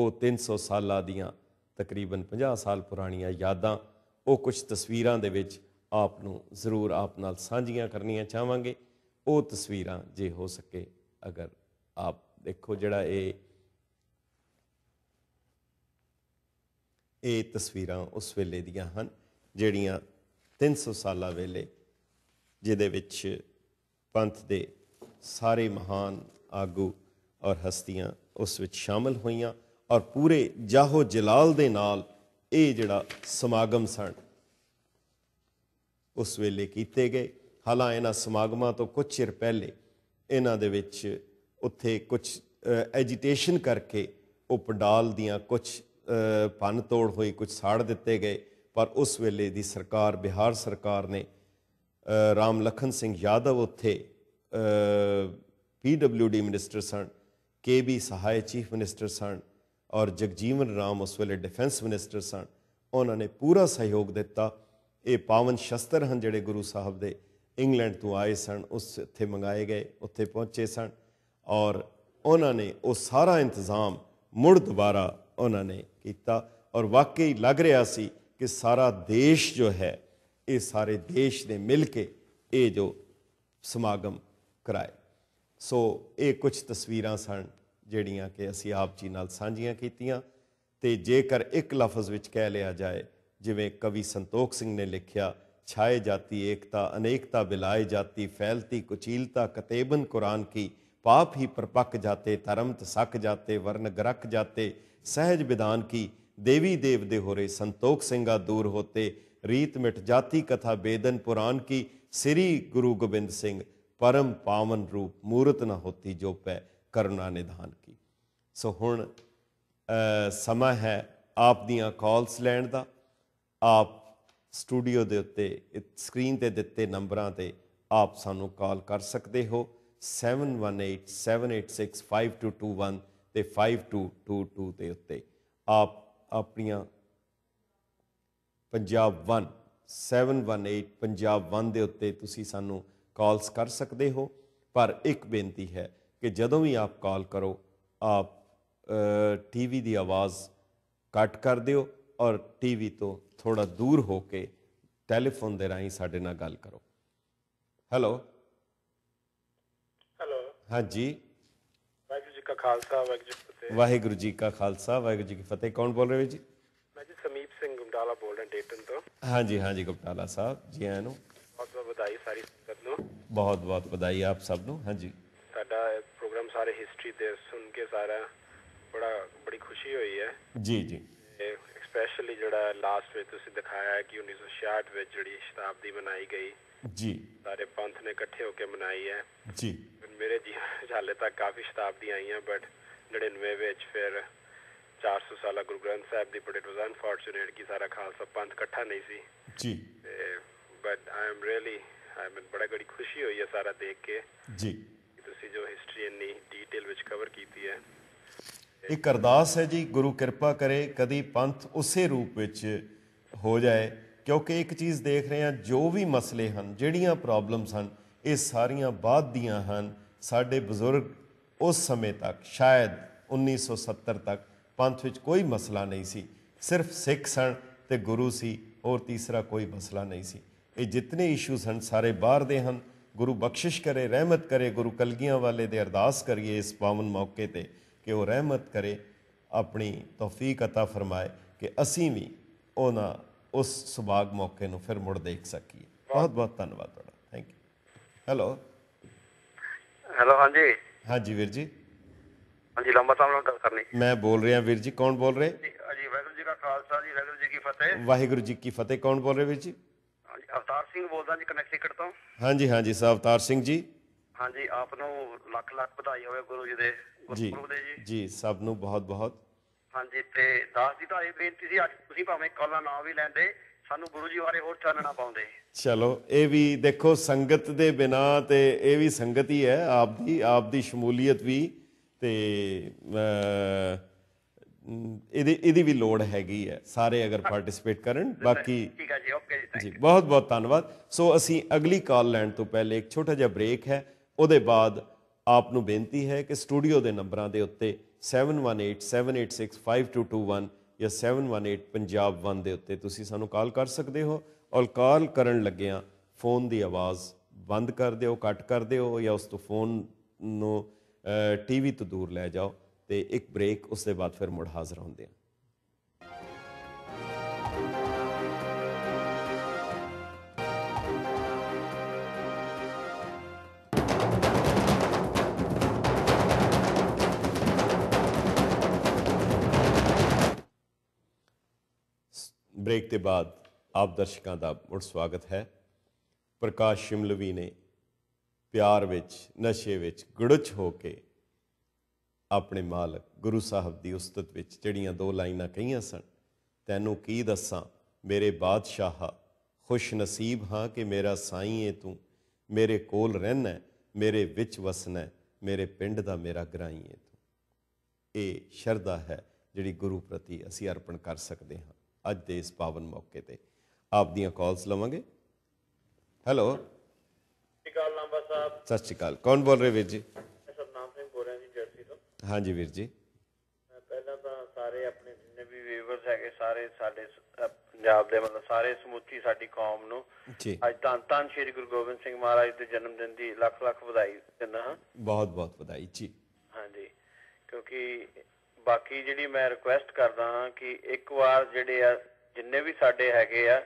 ਉਹ 300 ਸਾਲਾਂ ਦੀਆਂ ਤਕਰੀਬਨ 50 ਸਾਲ ਪੁਰਾਣੀਆਂ ਯਾਦਾਂ ਉਹ ਕੁਝ ਤਸਵੀਰਾਂ ਦੇ ਵਿੱਚ ਆਪ ਨੂੰ ਜ਼ਰੂਰ ਆਪ ਨਾਲ ਸਾਂਝੀਆਂ ਕਰਨੀਆਂ ਚਾਹਾਂਗੇ ਉਹ ਤਸਵੀਰਾਂ ਜੇ ਹੋ ਸਕੇ ਅਗਰ ਆਪ ਦੇਖੋ ਜਿਹੜਾ ਇਹ ਇਹ ਤਸਵੀਰਾਂ ਉਸ ਵੇਲੇ ਦੀਆਂ ਹਨ ਜਿਹੜੀਆਂ 300 ਸਾਲਾਂ ਵੇਲੇ ਜਿਹਦੇ ਵਿੱਚ ਪੰਥ ਦੇ ਸਾਰੇ ਮਹਾਨ ਆਗੂ ਔਰ ਹਸਤੀਆਂ ਉਸ ਵਿੱਚ ਸ਼ਾਮਲ ਹੋਈਆਂ ਔਰ ਪੂਰੇ ਜਾਹੋ ਜਲਾਲ ਦੇ ਨਾਲ ਇਹ ਜਿਹੜਾ ਸਮਾਗਮ ਸਨ ਉਸ ਵੇਲੇ ਕੀਤੇ ਗਏ ਹਾਲਾਂ ਇਹਨਾਂ ਸਮਾਗਮਾਂ ਤੋਂ ਕੁਝ ਚਿਰ ਪਹਿਲੇ ਇਹਨਾਂ ਦੇ ਵਿੱਚ ਉੱਥੇ ਕੁਝ ਐਜੀਟੇਸ਼ਨ ਕਰਕੇ ਉਹ ਪੰਡਾਲ ਦੀਆਂ ਕੁਝ ਭੰਨ ਤੋੜ ਹੋਈ ਕੁਝ ਸਾੜ ਦਿੱਤੇ ਗਏ ਪਰ ਉਸ ਵੇਲੇ ਦੀ ਸਰਕਾਰ ਬਿਹਾਰ ਸਰਕਾਰ ਨੇ ਰਾਮ ਲਖਨ ਸਿੰਘ ਯਾਦਵ ਉੱਥੇ ਪੀਡਬਲਯੂਡੀ ਮਿਨਿਸਟਰ ਸਨ ਕੇਬੀ ਸਹਾਇ ਚੀਫ ਮਿਨਿਸਟਰ ਸਨ ਔਰ ਜਗਜੀਵਨ ਰਾਮ ਉਸ ਵੇਲੇ ਡਿਫੈਂਸ ਮਿਨਿਸਟਰ ਸਨ ਉਹਨਾਂ ਨੇ ਪੂਰਾ ਸਹਿਯੋਗ ਦਿੱਤਾ ਇਹ ਪਾਵਨ ਸ਼ਸਤਰ ਹਨ ਜਿਹੜੇ ਗੁਰੂ ਸਾਹਿਬ ਦੇ ਇੰਗਲੈਂਡ ਤੋਂ ਆਏ ਸਨ ਉਸ ਉੱਥੇ ਮੰਗਾਏ ਗਏ ਉੱਥੇ ਪਹੁੰਚੇ ਸਨ ਔਰ ਉਹਨਾਂ ਨੇ ਉਹ ਸਾਰਾ ਇੰਤਜ਼ਾਮ ਮੁੜ ਦੁਬਾਰਾ ਉਹਨਾਂ ਨੇ ਕੀਤਾ ਔਰ ਵਾਕਈ ਲੱਗ ਰਿਹਾ ਸੀ ਕਿ ਸਾਰਾ ਦੇਸ਼ ਜੋ ਹੈ ਇਹ ਸਾਰੇ ਦੇਸ਼ ਨੇ ਮਿਲ ਕੇ ਇਹ ਜੋ ਸਮਾਗਮ ਕਰਾਏ ਸੋ ਇਹ ਕੁਝ ਤਸਵੀਰਾਂ ਸਨ ਜਿਹੜੀਆਂ ਕਿ ਅਸੀਂ ਆਪ ਜੀ ਨਾਲ ਸਾਂਝੀਆਂ ਕੀਤੀਆਂ ਤੇ ਜੇਕਰ ਇੱਕ ਲਫ਼ਜ਼ ਵਿੱਚ ਕਹਿ ਲਿਆ ਜਾਏ ਜਿਵੇਂ ਕਵੀ ਸੰਤੋਖ ਸਿੰਘ ਨੇ ਲਿਖਿਆ ਛਾਏ ਜਾਤੀ ਏਕਤਾ ਅਨੇਕਤਾ ਬਿਲਾਏ ਜਾਤੀ ਫੈਲਤੀ ਕੁਚੀਲਤਾ ਕਤੇਬਨ ਕੁਰਾਨ ਕੀ ਪਾਪ ਹੀ ਪਰਪੱਕ ਜਾਤੇ ਧਰਮ ਸਖ ਜਾਤੇ ਵਰਨ ਗਰਖ ਜਾਤੇ ਸਹਿਜ ਵਿਦਾਨ ਕੀ ਦੇਵੀ ਦੇਵ ਦੇ ਹੋਰੇ ਸੰਤੋਖ ਸਿੰਘਾ ਦੂਰ ਹੋਤੇ ਰੀਤ ਮਿਟ ਜਾਤੀ ਕਥਾ ਬੇਦਨ ਪੁਰਾਨ ਕੀ ਸ੍ਰੀ ਗੁਰੂ ਗੋਬਿੰਦ ਸਿੰਘ ਪਰਮ ਪਾਵਨ ਰੂਪ ਮੂਰਤ ਨਾ ਹੋਤੀ ਜੋ ਪੈ ਕਰੁਣਾ ਨਿਧਾਨ ਕੀ ਸੋ ਹੁਣ ਸਮਾਂ ਹੈ ਆਪ ਦੀਆਂ ਕਾਲਸ ਲੈਣ ਦਾ ਆਪ ਸਟੂਡੀਓ ਦੇ ਉੱਤੇ ਸਕਰੀਨ ਤੇ ਦਿੱਤੇ ਨੰਬਰਾਂ ਤੇ ਆਪ ਸਾਨੂੰ ਕਾਲ ਕਰ ਸਕਦੇ ਹੋ 7187865221 ਤੇ 5222 ਦੇ ਉੱਤੇ ਆਪ ਆਪਣੀਆਂ ਪੰਜਾਬ 1 718 ਪੰਜਾਬ 1 ਦੇ ਉੱਤੇ ਤੁਸੀਂ ਸਾਨੂੰ ਕਾਲਸ ਕਰ ਸਕਦੇ ਹੋ ਪਰ ਇੱਕ ਬੇਨਤੀ ਹੈ ਕਿ ਜਦੋਂ ਵੀ ਆਪ ਕਾਲ ਕਰੋ ਆਪ ਟੀਵੀ ਦੀ ਆਵਾਜ਼ ਕੱਟ ਕਰ ਦਿਓ ਔਰ ਟੀਵੀ ਤੋਂ ਥੋੜਾ ਦੂਰ ਹੋ ਕੇ ਟੈਲੀਫੋਨ ਦੇ ਰਾਹੀਂ ਸਾਡੇ ਨਾਲ ਗੱਲ ਕਰੋ ਹੈਲੋ ਹੈਲੋ ਹਾਂਜੀ ਕਾ ਖਾਲਸਾ ਵਾਹਿਗੁਰੂ ਜੀ ਕੀ ਫਤਿਹ ਵਾਹਿਗੁਰੂ ਜੀ ਕਾ ਖਾਲਸਾ ਵਾਹਿਗੁਰੂ ਜੀ ਕੀ ਫਤਿਹ ਕੌਣ ਬੋਲ ਰਹੇ ਜੀ ਮੈਂ ਜੀ ਸਮੀਪ ਸਿੰਘ ਗੁਮਟਾਲਾ ਬੋਲ ਰਿਹਾ ਡੇਟਨ ਤੋਂ ਹਾਂਜੀ ਹਾਂਜੀ ਗੁਮਟਾਲਾ ਸਾਹਿਬ ਜੀ ਆਇਆਂ ਨੂੰ ਬਹੁਤ ਬਹੁਤ ਵਧਾਈ ਸਾਰੀ ਸੰਗਤ ਨੂੰ ਬਹੁਤ ਬਹੁਤ ਵਧਾਈ ਆਪ ਸਭ ਨੂੰ ਹਾਂਜੀ ਸਾਡਾ ਪ੍ਰੋਗਰਾਮ ਸਾਰੇ ਹਿਸਟਰੀ ਦੇ ਸੁਣ ਕੇ ਸਾਰਾ ਬੜਾ ਬੜੀ ਖੁਸ਼ੀ ਹੋਈ ਹੈ ਜੀ ਜੀ ਸਪੈਸ਼ਲੀ ਜਿਹੜਾ ਲਾਸਟ ਵਿੱਚ ਤੁਸੀਂ ਦਿਖਾਇਆ ਕਿ 1966 ਵਿੱਚ ਜਿਹੜੀ ਸ਼ਤਾਬਦੀ ਮਨਾਈ ਗਈ ਜੀ ਸਾਰੇ ਪੰਥ ਨੇ ਇਕੱਠੇ ਹੋ ਕੇ ਮਨਾਈ ਹੈ ਜੀ ਮੇਰੇ ਜੀਵਨ ਹਾਲੇ ਤੱਕ ਕਾਫੀ ਸ਼ਤਾਬਦੀਆਂ ਆਈਆਂ ਬਟ 99 ਵਿੱਚ ਫਿਰ 400 ਸਾਲਾ ਗੁਰੂ ਗ੍ਰੰਥ ਸਾਹਿਬ ਦੀ ਬਟ ਇਟ ਵਾਸ ਅਨਫੋਰਚੂਨੇਟ ਕਿ ਸਾਰਾ ਖਾਲਸਾ ਪੰਥ ਇਕੱਠਾ ਨਹੀਂ ਸੀ ਜੀ but I am really I mean ਬੜਾ ਗੜੀ ਖੁਸ਼ੀ ਹੋਈ ਹੈ ਸਾਰਾ ਦੇਖ ਕੇ ਜੀ ਤੁਸੀਂ ਜੋ ਹਿਸਟਰੀ ਇੰਨੀ ਡੀਟੇਲ ਵਿੱਚ ਕਵਰ ਕੀਤੀ ਹੈ ਇੱਕ ਅਰਦਾਸ ਹੈ ਜੀ ਗੁਰੂ ਕਿਰਪਾ ਕਰੇ ਕਦੀ ਪੰਥ ਉਸੇ ਰੂਪ ਵਿੱਚ ਹੋ ਜਾਏ ਕਿਉਂਕਿ ਇੱਕ ਚੀਜ਼ ਦੇਖ ਰਹੇ ਹਾਂ ਜੋ ਵੀ ਮਸਲੇ ਹਨ ਜਿਹੜੀਆਂ ਪ੍ਰੋਬਲਮਸ ਹਨ ਇਹ ਸਾਰੀਆਂ ਬਾਅਦ ਦੀਆਂ ਹਨ سڈے بزرگ اس سمیں تک شاید انیس سو ستر تک پنتھ کوئی مسئلہ نہیں سی صرف سکھ سن تے گرو سی اور تیسرا کوئی مسئلہ نہیں سی جتنے ایشوز ہیں سارے باہر ہن گرو بخش کرے رحمت کرے گرو کلگیاں والے دے ارداس کریے اس پاون موقع تے کہ وہ رحمت کرے اپنی توفیق عطا فرمائے کہ اصیں بھی سباگ موقع نو پھر مڑ دیکھ سکیے بہت بہت دنواد تھنک یو ہیلو ਹੈਲੋ ਹਾਂਜੀ ਹਾਂਜੀ ਵੀਰ ਜੀ ਹਾਂਜੀ ਲੰਬਾ ਸਮਾਂ ਨਾਲ ਗੱਲ ਕਰਨੀ ਮੈਂ ਬੋਲ ਰਿਹਾ ਵੀਰ ਜੀ ਕੌਣ ਬੋਲ ਰਹੇ ਜੀ ਵਾਹਿਗੁਰੂ ਜੀ ਦਾ ਖਾਲਸਾ ਜੀ ਵਾਹਿਗੁਰੂ ਜੀ ਕੀ ਫਤਿਹ ਵਾਹਿਗੁਰੂ ਜੀ ਕੀ ਫਤਿਹ ਕੌਣ ਬੋਲ ਰਹੇ ਵੀਰ ਜੀ ਹਾਂਜੀ ਅਵਤਾਰ ਸਿੰਘ ਬੋਲਦਾ ਜੀ ਕਨੈਕਟਿਕਟ ਤੋਂ ਹਾਂਜੀ ਹਾਂਜੀ ਸਾਹਿਬ ਅਵਤਾਰ ਸਿੰਘ ਜੀ ਹਾਂਜੀ ਆਪ ਨੂੰ ਲੱਖ ਲੱਖ ਵਧਾਈ ਹੋਵੇ ਗੁਰੂ ਜੀ ਦੇ ਗੁਰਪੁਰਬ ਦੇ ਜੀ ਜੀ ਸਭ ਨੂੰ ਬਹੁਤ ਬਹੁਤ ਹਾਂਜੀ ਤੇ ਦਾਸ ਜੀ ਤਾਂ ਇਹ ਬੇਨਤੀ ਸੀ ਅੱਜ ਤੁਸੀਂ ਭਾਵੇਂ ਕਾਲਾ ਨਾ ਵੀ ਲੈਂਦੇ ਸਾਨੂੰ ਗੁਰੂ ਜੀ ਬਾਰੇ ਹੋਰ ਚਾਨਣਾ ਪਾਉਂਦੇ ਚਲੋ ਇਹ ਵੀ ਦੇਖੋ ਸੰਗਤ ਦੇ ਬਿਨਾ ਤੇ ਇਹ ਵੀ ਸੰਗਤ ਹੀ ਹੈ ਆਪ ਦੀ ਆਪ ਦੀ ਸ਼ਮੂਲੀਅਤ ਵੀ ਤੇ ਇਹਦੀ ਇਹਦੀ ਵੀ ਲੋੜ ਹੈਗੀ ਹੈ ਸਾਰੇ ਅਗਰ ਪਾਰਟਿਸਿਪੇਟ ਕਰਨ ਬਾਕੀ ਠੀਕ ਹੈ ਜੀ ਓਕੇ ਜੀ ਬਹੁਤ ਬਹੁਤ ਧੰਨਵਾਦ ਸੋ ਅਸੀਂ ਅਗਲੀ ਕਾਲ ਲੈਣ ਤੋਂ ਪਹਿਲੇ ਇੱਕ ਛੋਟਾ ਜਿਹਾ ਬ੍ਰੇਕ ਹੈ ਉਹਦੇ ਬਾਅਦ ਆਪ ਨੂੰ ਬੇਨਤੀ ਹੈ ਕਿ ਸਟੂਡੀਓ ਦੇ ਨੰਬਰਾਂ ਦੇ ਉੱਤੇ 7187865221 ਜਾਂ 718 ਪੰਜਾਬ 1 ਦੇ ਉੱਤੇ ਤੁਸੀਂ ਸਾਨੂੰ ਕਾਲ ਕਰ ਸਕਦੇ ਹੋ ਔਰ ਕਾਲ ਕਰਨ ਲੱਗਿਆਂ ਫੋਨ ਦੀ ਆਵਾਜ਼ ਬੰਦ ਕਰ ਦਿਓ ਕੱਟ ਕਰ ਦਿਓ ਜਾਂ ਉਸ ਤੋਂ ਫੋਨ ਨੂੰ ਟੀਵੀ ਤੋਂ ਦੂਰ ਲੈ ਜਾਓ ਤੇ ਇੱਕ ਬ੍ਰੇਕ ਉਸ ਦੇ ਬਾਅਦ ਫਿਰ ਮੁੜ ਹਾਜ਼ਰ ਹੁੰਦੇ ਹਾਂ ਬ੍ਰੇਕ ਦੇ ਬਾਅਦ ਆਪ ਦਰਸ਼ਕਾਂ ਦਾ ਮੁੜ ਸਵਾਗਤ ਹੈ ਪ੍ਰਕਾਸ਼ ਸ਼ਿਮਲਵੀ ਨੇ ਪਿਆਰ ਵਿੱਚ ਨਸ਼ੇ ਵਿੱਚ ਗੁੜਚ ਹੋ ਕੇ ਆਪਣੇ ਮਾਲਕ ਗੁਰੂ ਸਾਹਿਬ ਦੀ ਉਸਤਤ ਵਿੱਚ ਜਿਹੜੀਆਂ ਦੋ ਲਾਈਨਾਂ ਕਹੀਆਂ ਸਨ ਤੈਨੂੰ ਕੀ ਦੱਸਾਂ ਮੇਰੇ ਬਾਦਸ਼ਾਹ ਖੁਸ਼ ਨਸੀਬ ਹਾਂ ਕਿ ਮੇਰਾ ਸਾਈਂ ਏ ਤੂੰ ਮੇਰੇ ਕੋਲ ਰਹਿਣਾ ਮੇਰੇ ਵਿੱਚ ਵਸਣਾ ਮੇਰੇ ਪਿੰਡ ਦਾ ਮੇਰਾ ਗਰਾਈ ਏ ਤੂੰ ਇਹ ਸ਼ਰਧਾ ਹੈ ਜਿਹੜੀ ਗੁਰੂ ਪ੍ਰਤੀ ਅਸੀਂ ਅਰਪਣ ਕਰ ਸਕਦੇ ਹਾਂ ਅੱਜ ਦੇ ਇਸ ਪਾਵਨ ਮੌਕੇ ਤੇ ਆਪ ਦੀਆਂ ਕਾਲਸ ਲਵਾਂਗੇ ਹੈਲੋ ਸਤਿਕਾਲ ਨਾਮਾ ਸਾਹਿਬ ਸਤਿ ਸ਼੍ਰੀ ਅਕਾਲ ਕੌਣ ਬੋਲ ਰਹੇ ਵੀਰ ਜੀ ਨਾਮ ਸਿੰਘ ਬੋਲ ਰਿਹਾ ਜੀ ਜਰਸੀ ਤੋਂ ਹਾਂਜੀ ਵੀਰ ਜੀ ਪਹਿਲਾਂ ਤਾਂ ਸਾਰੇ ਆਪਣੇ ਜਿੰਨੇ ਵੀ ਵੀਵਰਸ ਹੈਗੇ ਸਾਰੇ ਸਾਡੇ ਪੰਜਾਬ ਦੇ ਮਤਲਬ ਸਾਰੇ ਸਮੁੱਚੀ ਸਾਡੀ ਕੌਮ ਨੂੰ ਜੀ ਅੱਜ ਤਾਂ ਤਾਂ ਸ਼੍ਰੀ ਗੁਰੂ ਗੋਬਿੰਦ ਸਿੰਘ ਮਹਾਰਾਜ ਦੇ ਜਨਮ ਦਿਨ ਦੀ ਲੱਖ ਲੱਖ ਵਧਾਈ ਦਿੰਦਾ ਹਾਂ ਬਹੁਤ ਬਹੁਤ ਵਧਾਈ ਜੀ ਹਾਂਜੀ ਕਿਉਂਕਿ ਬਾਕੀ ਜਿਹੜੀ ਮੈਂ ਰਿਕੁਐਸਟ ਕਰਦਾ ਹਾਂ ਕਿ ਇੱਕ ਵਾਰ ਜਿਹੜੇ ਆ ਜਿੰਨੇ ਵੀ ਸਾਡੇ ਹੈਗੇ ਆ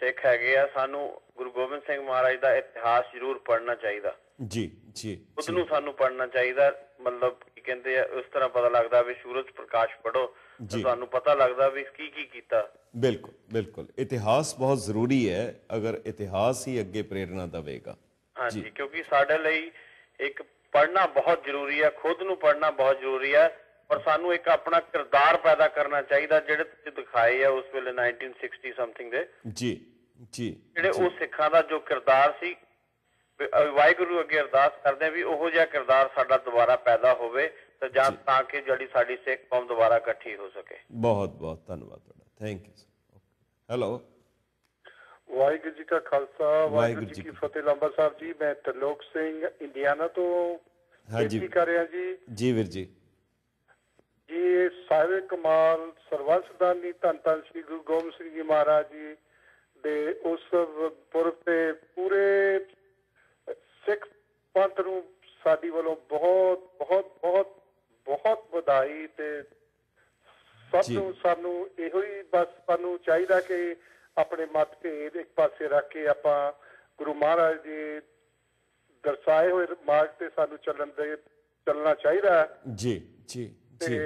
ਸਿੱਖ ਹੈਗੇ ਆ ਸਾਨੂੰ ਗੁਰੂ ਗੋਬਿੰਦ ਸਿੰਘ ਮਹਾਰਾਜ ਦਾ ਇਤਿਹਾਸ ਜ਼ਰੂਰ ਪੜ੍ਹਨਾ ਚਾਹੀਦਾ ਜੀ ਜੀ ਉਸ ਨੂੰ ਸਾਨੂੰ ਪੜ੍ਹਨਾ ਚਾਹੀਦਾ ਮਤਲਬ ਕੀ ਕਹਿੰਦੇ ਆ ਉਸ ਤਰ੍ਹਾਂ ਪਤਾ ਲੱਗਦਾ ਵੀ ਸੂਰਜ ਪ੍ਰਕਾਸ਼ ਪੜੋ ਤੁਹਾਨੂੰ ਪਤਾ ਲੱਗਦਾ ਵੀ ਕੀ ਕੀ ਕੀਤਾ ਬਿਲਕੁਲ ਬਿਲਕੁਲ ਇਤਿਹਾਸ ਬਹੁਤ ਜ਼ਰੂਰੀ ਹੈ ਅਗਰ ਇਤਿਹਾਸ ਹੀ ਅੱਗੇ ਪ੍ਰੇਰਣਾ ਦੇਵੇਗਾ ਹਾਂਜੀ ਕਿਉਂਕਿ ਸਾਡੇ ਲਈ ਇੱਕ ਪੜਨਾ ਬਹੁਤ ਜ਼ਰੂਰੀ ਹੈ ਖੁਦ ਨੂੰ ਪੜਨਾ ਬਹੁਤ ਜ਼ਰੂਰੀ ਹੈ ਪਰ ਸਾਨੂੰ ਇੱਕ ਆਪਣਾ ਕਿਰਦਾਰ ਪੈਦਾ ਕਰਨਾ ਚਾਹੀਦਾ ਜਿਹੜੇ ਤੁਸੀਂ ਦਿਖਾਏ ਆ ਉਸ ਵੇਲੇ 1960 ਸਮਥਿੰਗ ਦੇ ਜੀ ਜੀ ਜਿਹੜੇ ਉਹ ਸਿੱਖਾਂ ਦਾ ਜੋ ਕਿਰਦਾਰ ਸੀ ਵਾਹਿਗੁਰੂ ਅੱਗੇ ਅਰਦਾਸ ਕਰਦੇ ਆ ਵੀ ਉਹੋ ਜਿਹਾ ਕਿਰਦਾਰ ਸਾਡਾ ਦੁਬਾਰਾ ਪੈਦਾ ਹੋਵੇ ਤਾਂ ਜਾਂ ਤਾਂ ਕਿ ਜਿਹੜੀ ਸਾਡੀ ਸਿੱਖ ਕੌਮ ਦੁਬਾਰਾ ਇਕੱਠੀ ਹੋ ਸਕੇ ਬਹੁਤ ਬਹੁਤ ਧੰਨਵਾਦ ਤੁਹਾਡਾ ਥੈਂਕ ਯੂ ਹੈਲੋ ਵਾਹਿਗੁਰੂ ਜੀ ਕਾ ਖਾਲਸਾ ਵਾਹਿਗੁਰੂ ਜੀ ਕੀ ਫਤਿਹ ਲੰਬਾ ਸਾਹਿਬ ਜੀ ਮੈਂ ਤਰਲੋਕ ਸਿੰਘ ਇੰਡੀਆਨਾ ਤੋਂ ਹਾਂਜੀ ਕਰ ਰਿਹਾ ਜੀ ਜੀ ਵੀਰ ਜੀ ਜੀ ਸਾਹਿਬ ਕਮਾਲ ਸਰਵਸਦਾਨੀ ਧੰਨ ਧੰਨ ਸ੍ਰੀ ਗੁਰੂ ਗੋਬਿੰਦ ਸਿੰਘ ਜੀ ਮਹਾਰਾਜ ਜੀ ਦੇ ਉਸ ਪੁਰਬ ਤੇ ਪੂਰੇ ਸਿੱਖ ਪੰਥ ਨੂੰ ਸਾਡੀ ਵੱਲੋਂ ਬਹੁਤ ਬਹੁਤ ਬਹੁਤ ਬਹੁਤ ਵਧਾਈ ਤੇ ਸਭ ਨੂੰ ਸਾਨੂੰ ਇਹੋ ਹੀ ਬਸ ਸਾਨੂੰ ਚਾਹੀਦਾ ਕਿ ਆਪਣੇ ਤੇ ਇੱਕ ਪਾਸੇ ਰੱਖ ਕੇ ਆਪਾਂ ਗੁਰੂ ਮਹਾਰਾਜ ਜੀ ਦਰਸਾਏ ਹੋਏ ਮਾਰਗ ਤੇ ਸਾਨੂੰ ਚੱਲਣ ਦੇ ਚੱਲਣਾ ਚਾਹੀਦਾ ਜੀ ਜੀ ਤੇ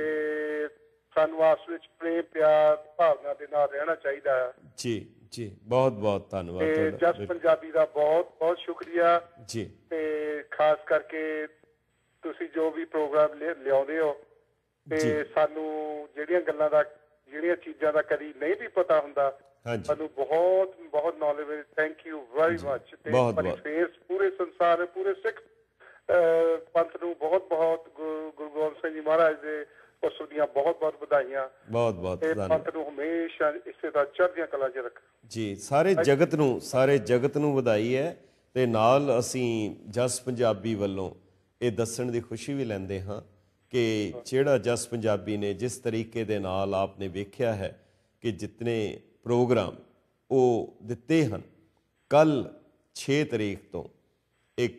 ਸਾਨੂੰ ਆਸ ਵਿੱਚ ਪ੍ਰੇਮ ਪਿਆਰ ਭਾਵਨਾ ਦੇ ਨਾਲ ਰਹਿਣਾ ਚਾਹੀਦਾ ਹੈ ਜੀ ਜੀ ਬਹੁਤ ਬਹੁਤ ਧੰਨਵਾਦ ਤੇ ਜਸ ਪੰਜਾਬੀ ਦਾ ਬਹੁਤ ਬਹੁਤ ਸ਼ੁਕਰੀਆ ਜੀ ਤੇ ਖਾਸ ਕਰਕੇ ਤੁਸੀਂ ਜੋ ਵੀ ਪ੍ਰੋਗਰਾਮ ਲਿਆਉਂਦੇ ਹੋ ਤੇ ਸਾਨੂੰ ਜਿਹੜੀਆਂ ਗੱਲਾਂ ਦਾ ਜਿਹੜੀਆਂ ਚੀਜ਼ਾਂ ਦਾ ਕਦੀ ਨਹੀਂ ਵੀ ਪਤਾ ਹੁੰਦਾ ਸਾਨੂੰ ਬਹੁਤ ਬਹੁਤ knowledge thank you very much ਤੇ ਪਰਿਵੇਸ਼ ਪੂਰੇ ਸੰਸਾਰ ਦੇ ਪੂਰੇ ਸਿੱਖ ਪੰਥ ਨੂੰ ਬਹੁਤ ਬਹੁਤ ਗੁਰੂ ਗੋਬਿੰਦ ਸਿੰਘ ਜੀ ਮਹਾਰਾਜ ਦੇ ਪਸੂ ਦੀਆਂ ਬਹੁਤ ਬਹੁਤ ਵਧਾਈਆਂ ਬਹੁਤ ਬਹੁਤ ਧੰਨਵਾਦ ਪੰਥ ਨੂੰ ਹਮੇਸ਼ਾ ਇਸੇ ਦਾ ਚੜ੍ਹਦੀਆਂ ਕਲਾ 'ਚ ਰੱਖ ਜੀ ਸਾਰੇ ਜਗਤ ਨੂੰ ਸਾਰੇ ਜਗਤ ਨੂੰ ਵਧਾਈ ਹੈ ਤੇ ਨਾਲ ਅਸੀਂ ਜਸ ਪੰਜਾਬੀ ਵੱਲੋਂ ਇਹ ਦੱਸਣ ਦੀ ਖੁਸ਼ੀ ਵੀ ਲੈਂਦੇ ਹਾਂ ਕਿ ਜਿਹੜਾ ਜਸ ਪੰਜਾਬੀ ਨੇ ਜਿਸ ਤਰੀਕੇ ਦੇ ਨਾਲ ਆਪਨੇ ਵੇਖਿਆ ਹੈ ਕਿ ਜਿਤਨੇ ਪ੍ਰੋਗਰਾਮ ਉਹ ਦਿੱਤੇ ਹਨ ਕੱਲ 6 ਤਰੀਕ ਤੋਂ ਇੱਕ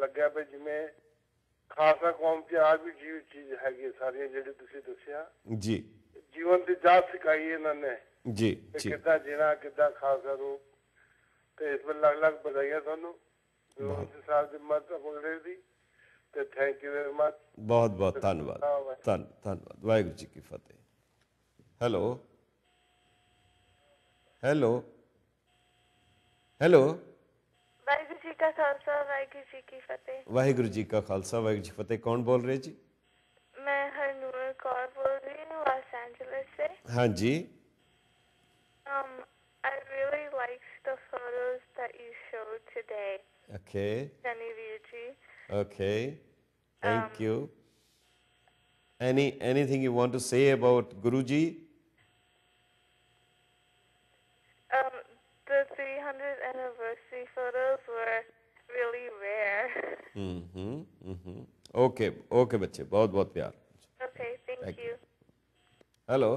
ਲੱਗਿਆ ਵੀ ਜਿਵੇਂ ਖਾਸਾ ਕੌਮ ਤੇ ਆ ਵੀ ਜੀਵ ਚੀਜ਼ ਹੈਗੀ ਸਾਰੀਆਂ ਜਿਹੜੇ ਤੁਸੀਂ ਦੱਸਿਆ ਜੀ ਜੀਵਨ ਦੀ ਜਾਤ ਸਿਖਾਈ ਇਹਨਾਂ ਨੇ ਜੀ ਜੀ ਕਿੱਦਾਂ ਜੀਣਾ ਕਿੱਦਾਂ ਖਾਸਾ ਰੂਪ ਤੇ ਇਸ ਵੇਲੇ ਲਗ ਲਗ ਵਧਾਈਆਂ ਤੁਹਾਨੂੰ ਜੀ ਸਾਹਿਬ ਦੀ ਮਦਦ ਰਹੀ ਦੀ ਤੇ ਥੈਂਕ ਯੂ ਵੈਰੀ ਮਚ ਬਹੁਤ ਬਹੁਤ ਧੰਨਵਾਦ ਧੰਨ ਧੰਨਵਾਦ ਵਾਹਿਗੁਰੂ ਜੀ ਕੀ ਫਤਿਹ ਹੈਲੋ ਹੈਲੋ ਹੈਲੋ ਜੀ ਕਾ ਖਾਲਸਾ ਵਾਹਿਗੁਰੂ ਜੀ ਕੀ ਫਤਿਹ ਵਾਹਿਗੁਰੂ ਜੀ ਕਾ ਖਾਲਸਾ ਵਾਹਿਗੁਰੂ ਜੀ ਫਤਿਹ ਕੌਣ ਬੋਲ ਰਹੇ ਜੀ ਮੈਂ ਹਰਨੂਰ ਕੌਰ ਬੋਲ ਰਹੀ ਹਾਂ ਲਾਸ ਐਂਜਲਸ ਸੇ ਹਾਂਜੀ i really liked the photos that you showed today okay sunny Virji. okay thank um, you any anything you want to say about guruji photos were really rare. Mm-hmm. Mm-hmm. Okay. Okay, बच्चे बहुत बहुत प्यार. Okay. Thank, thank you. Hello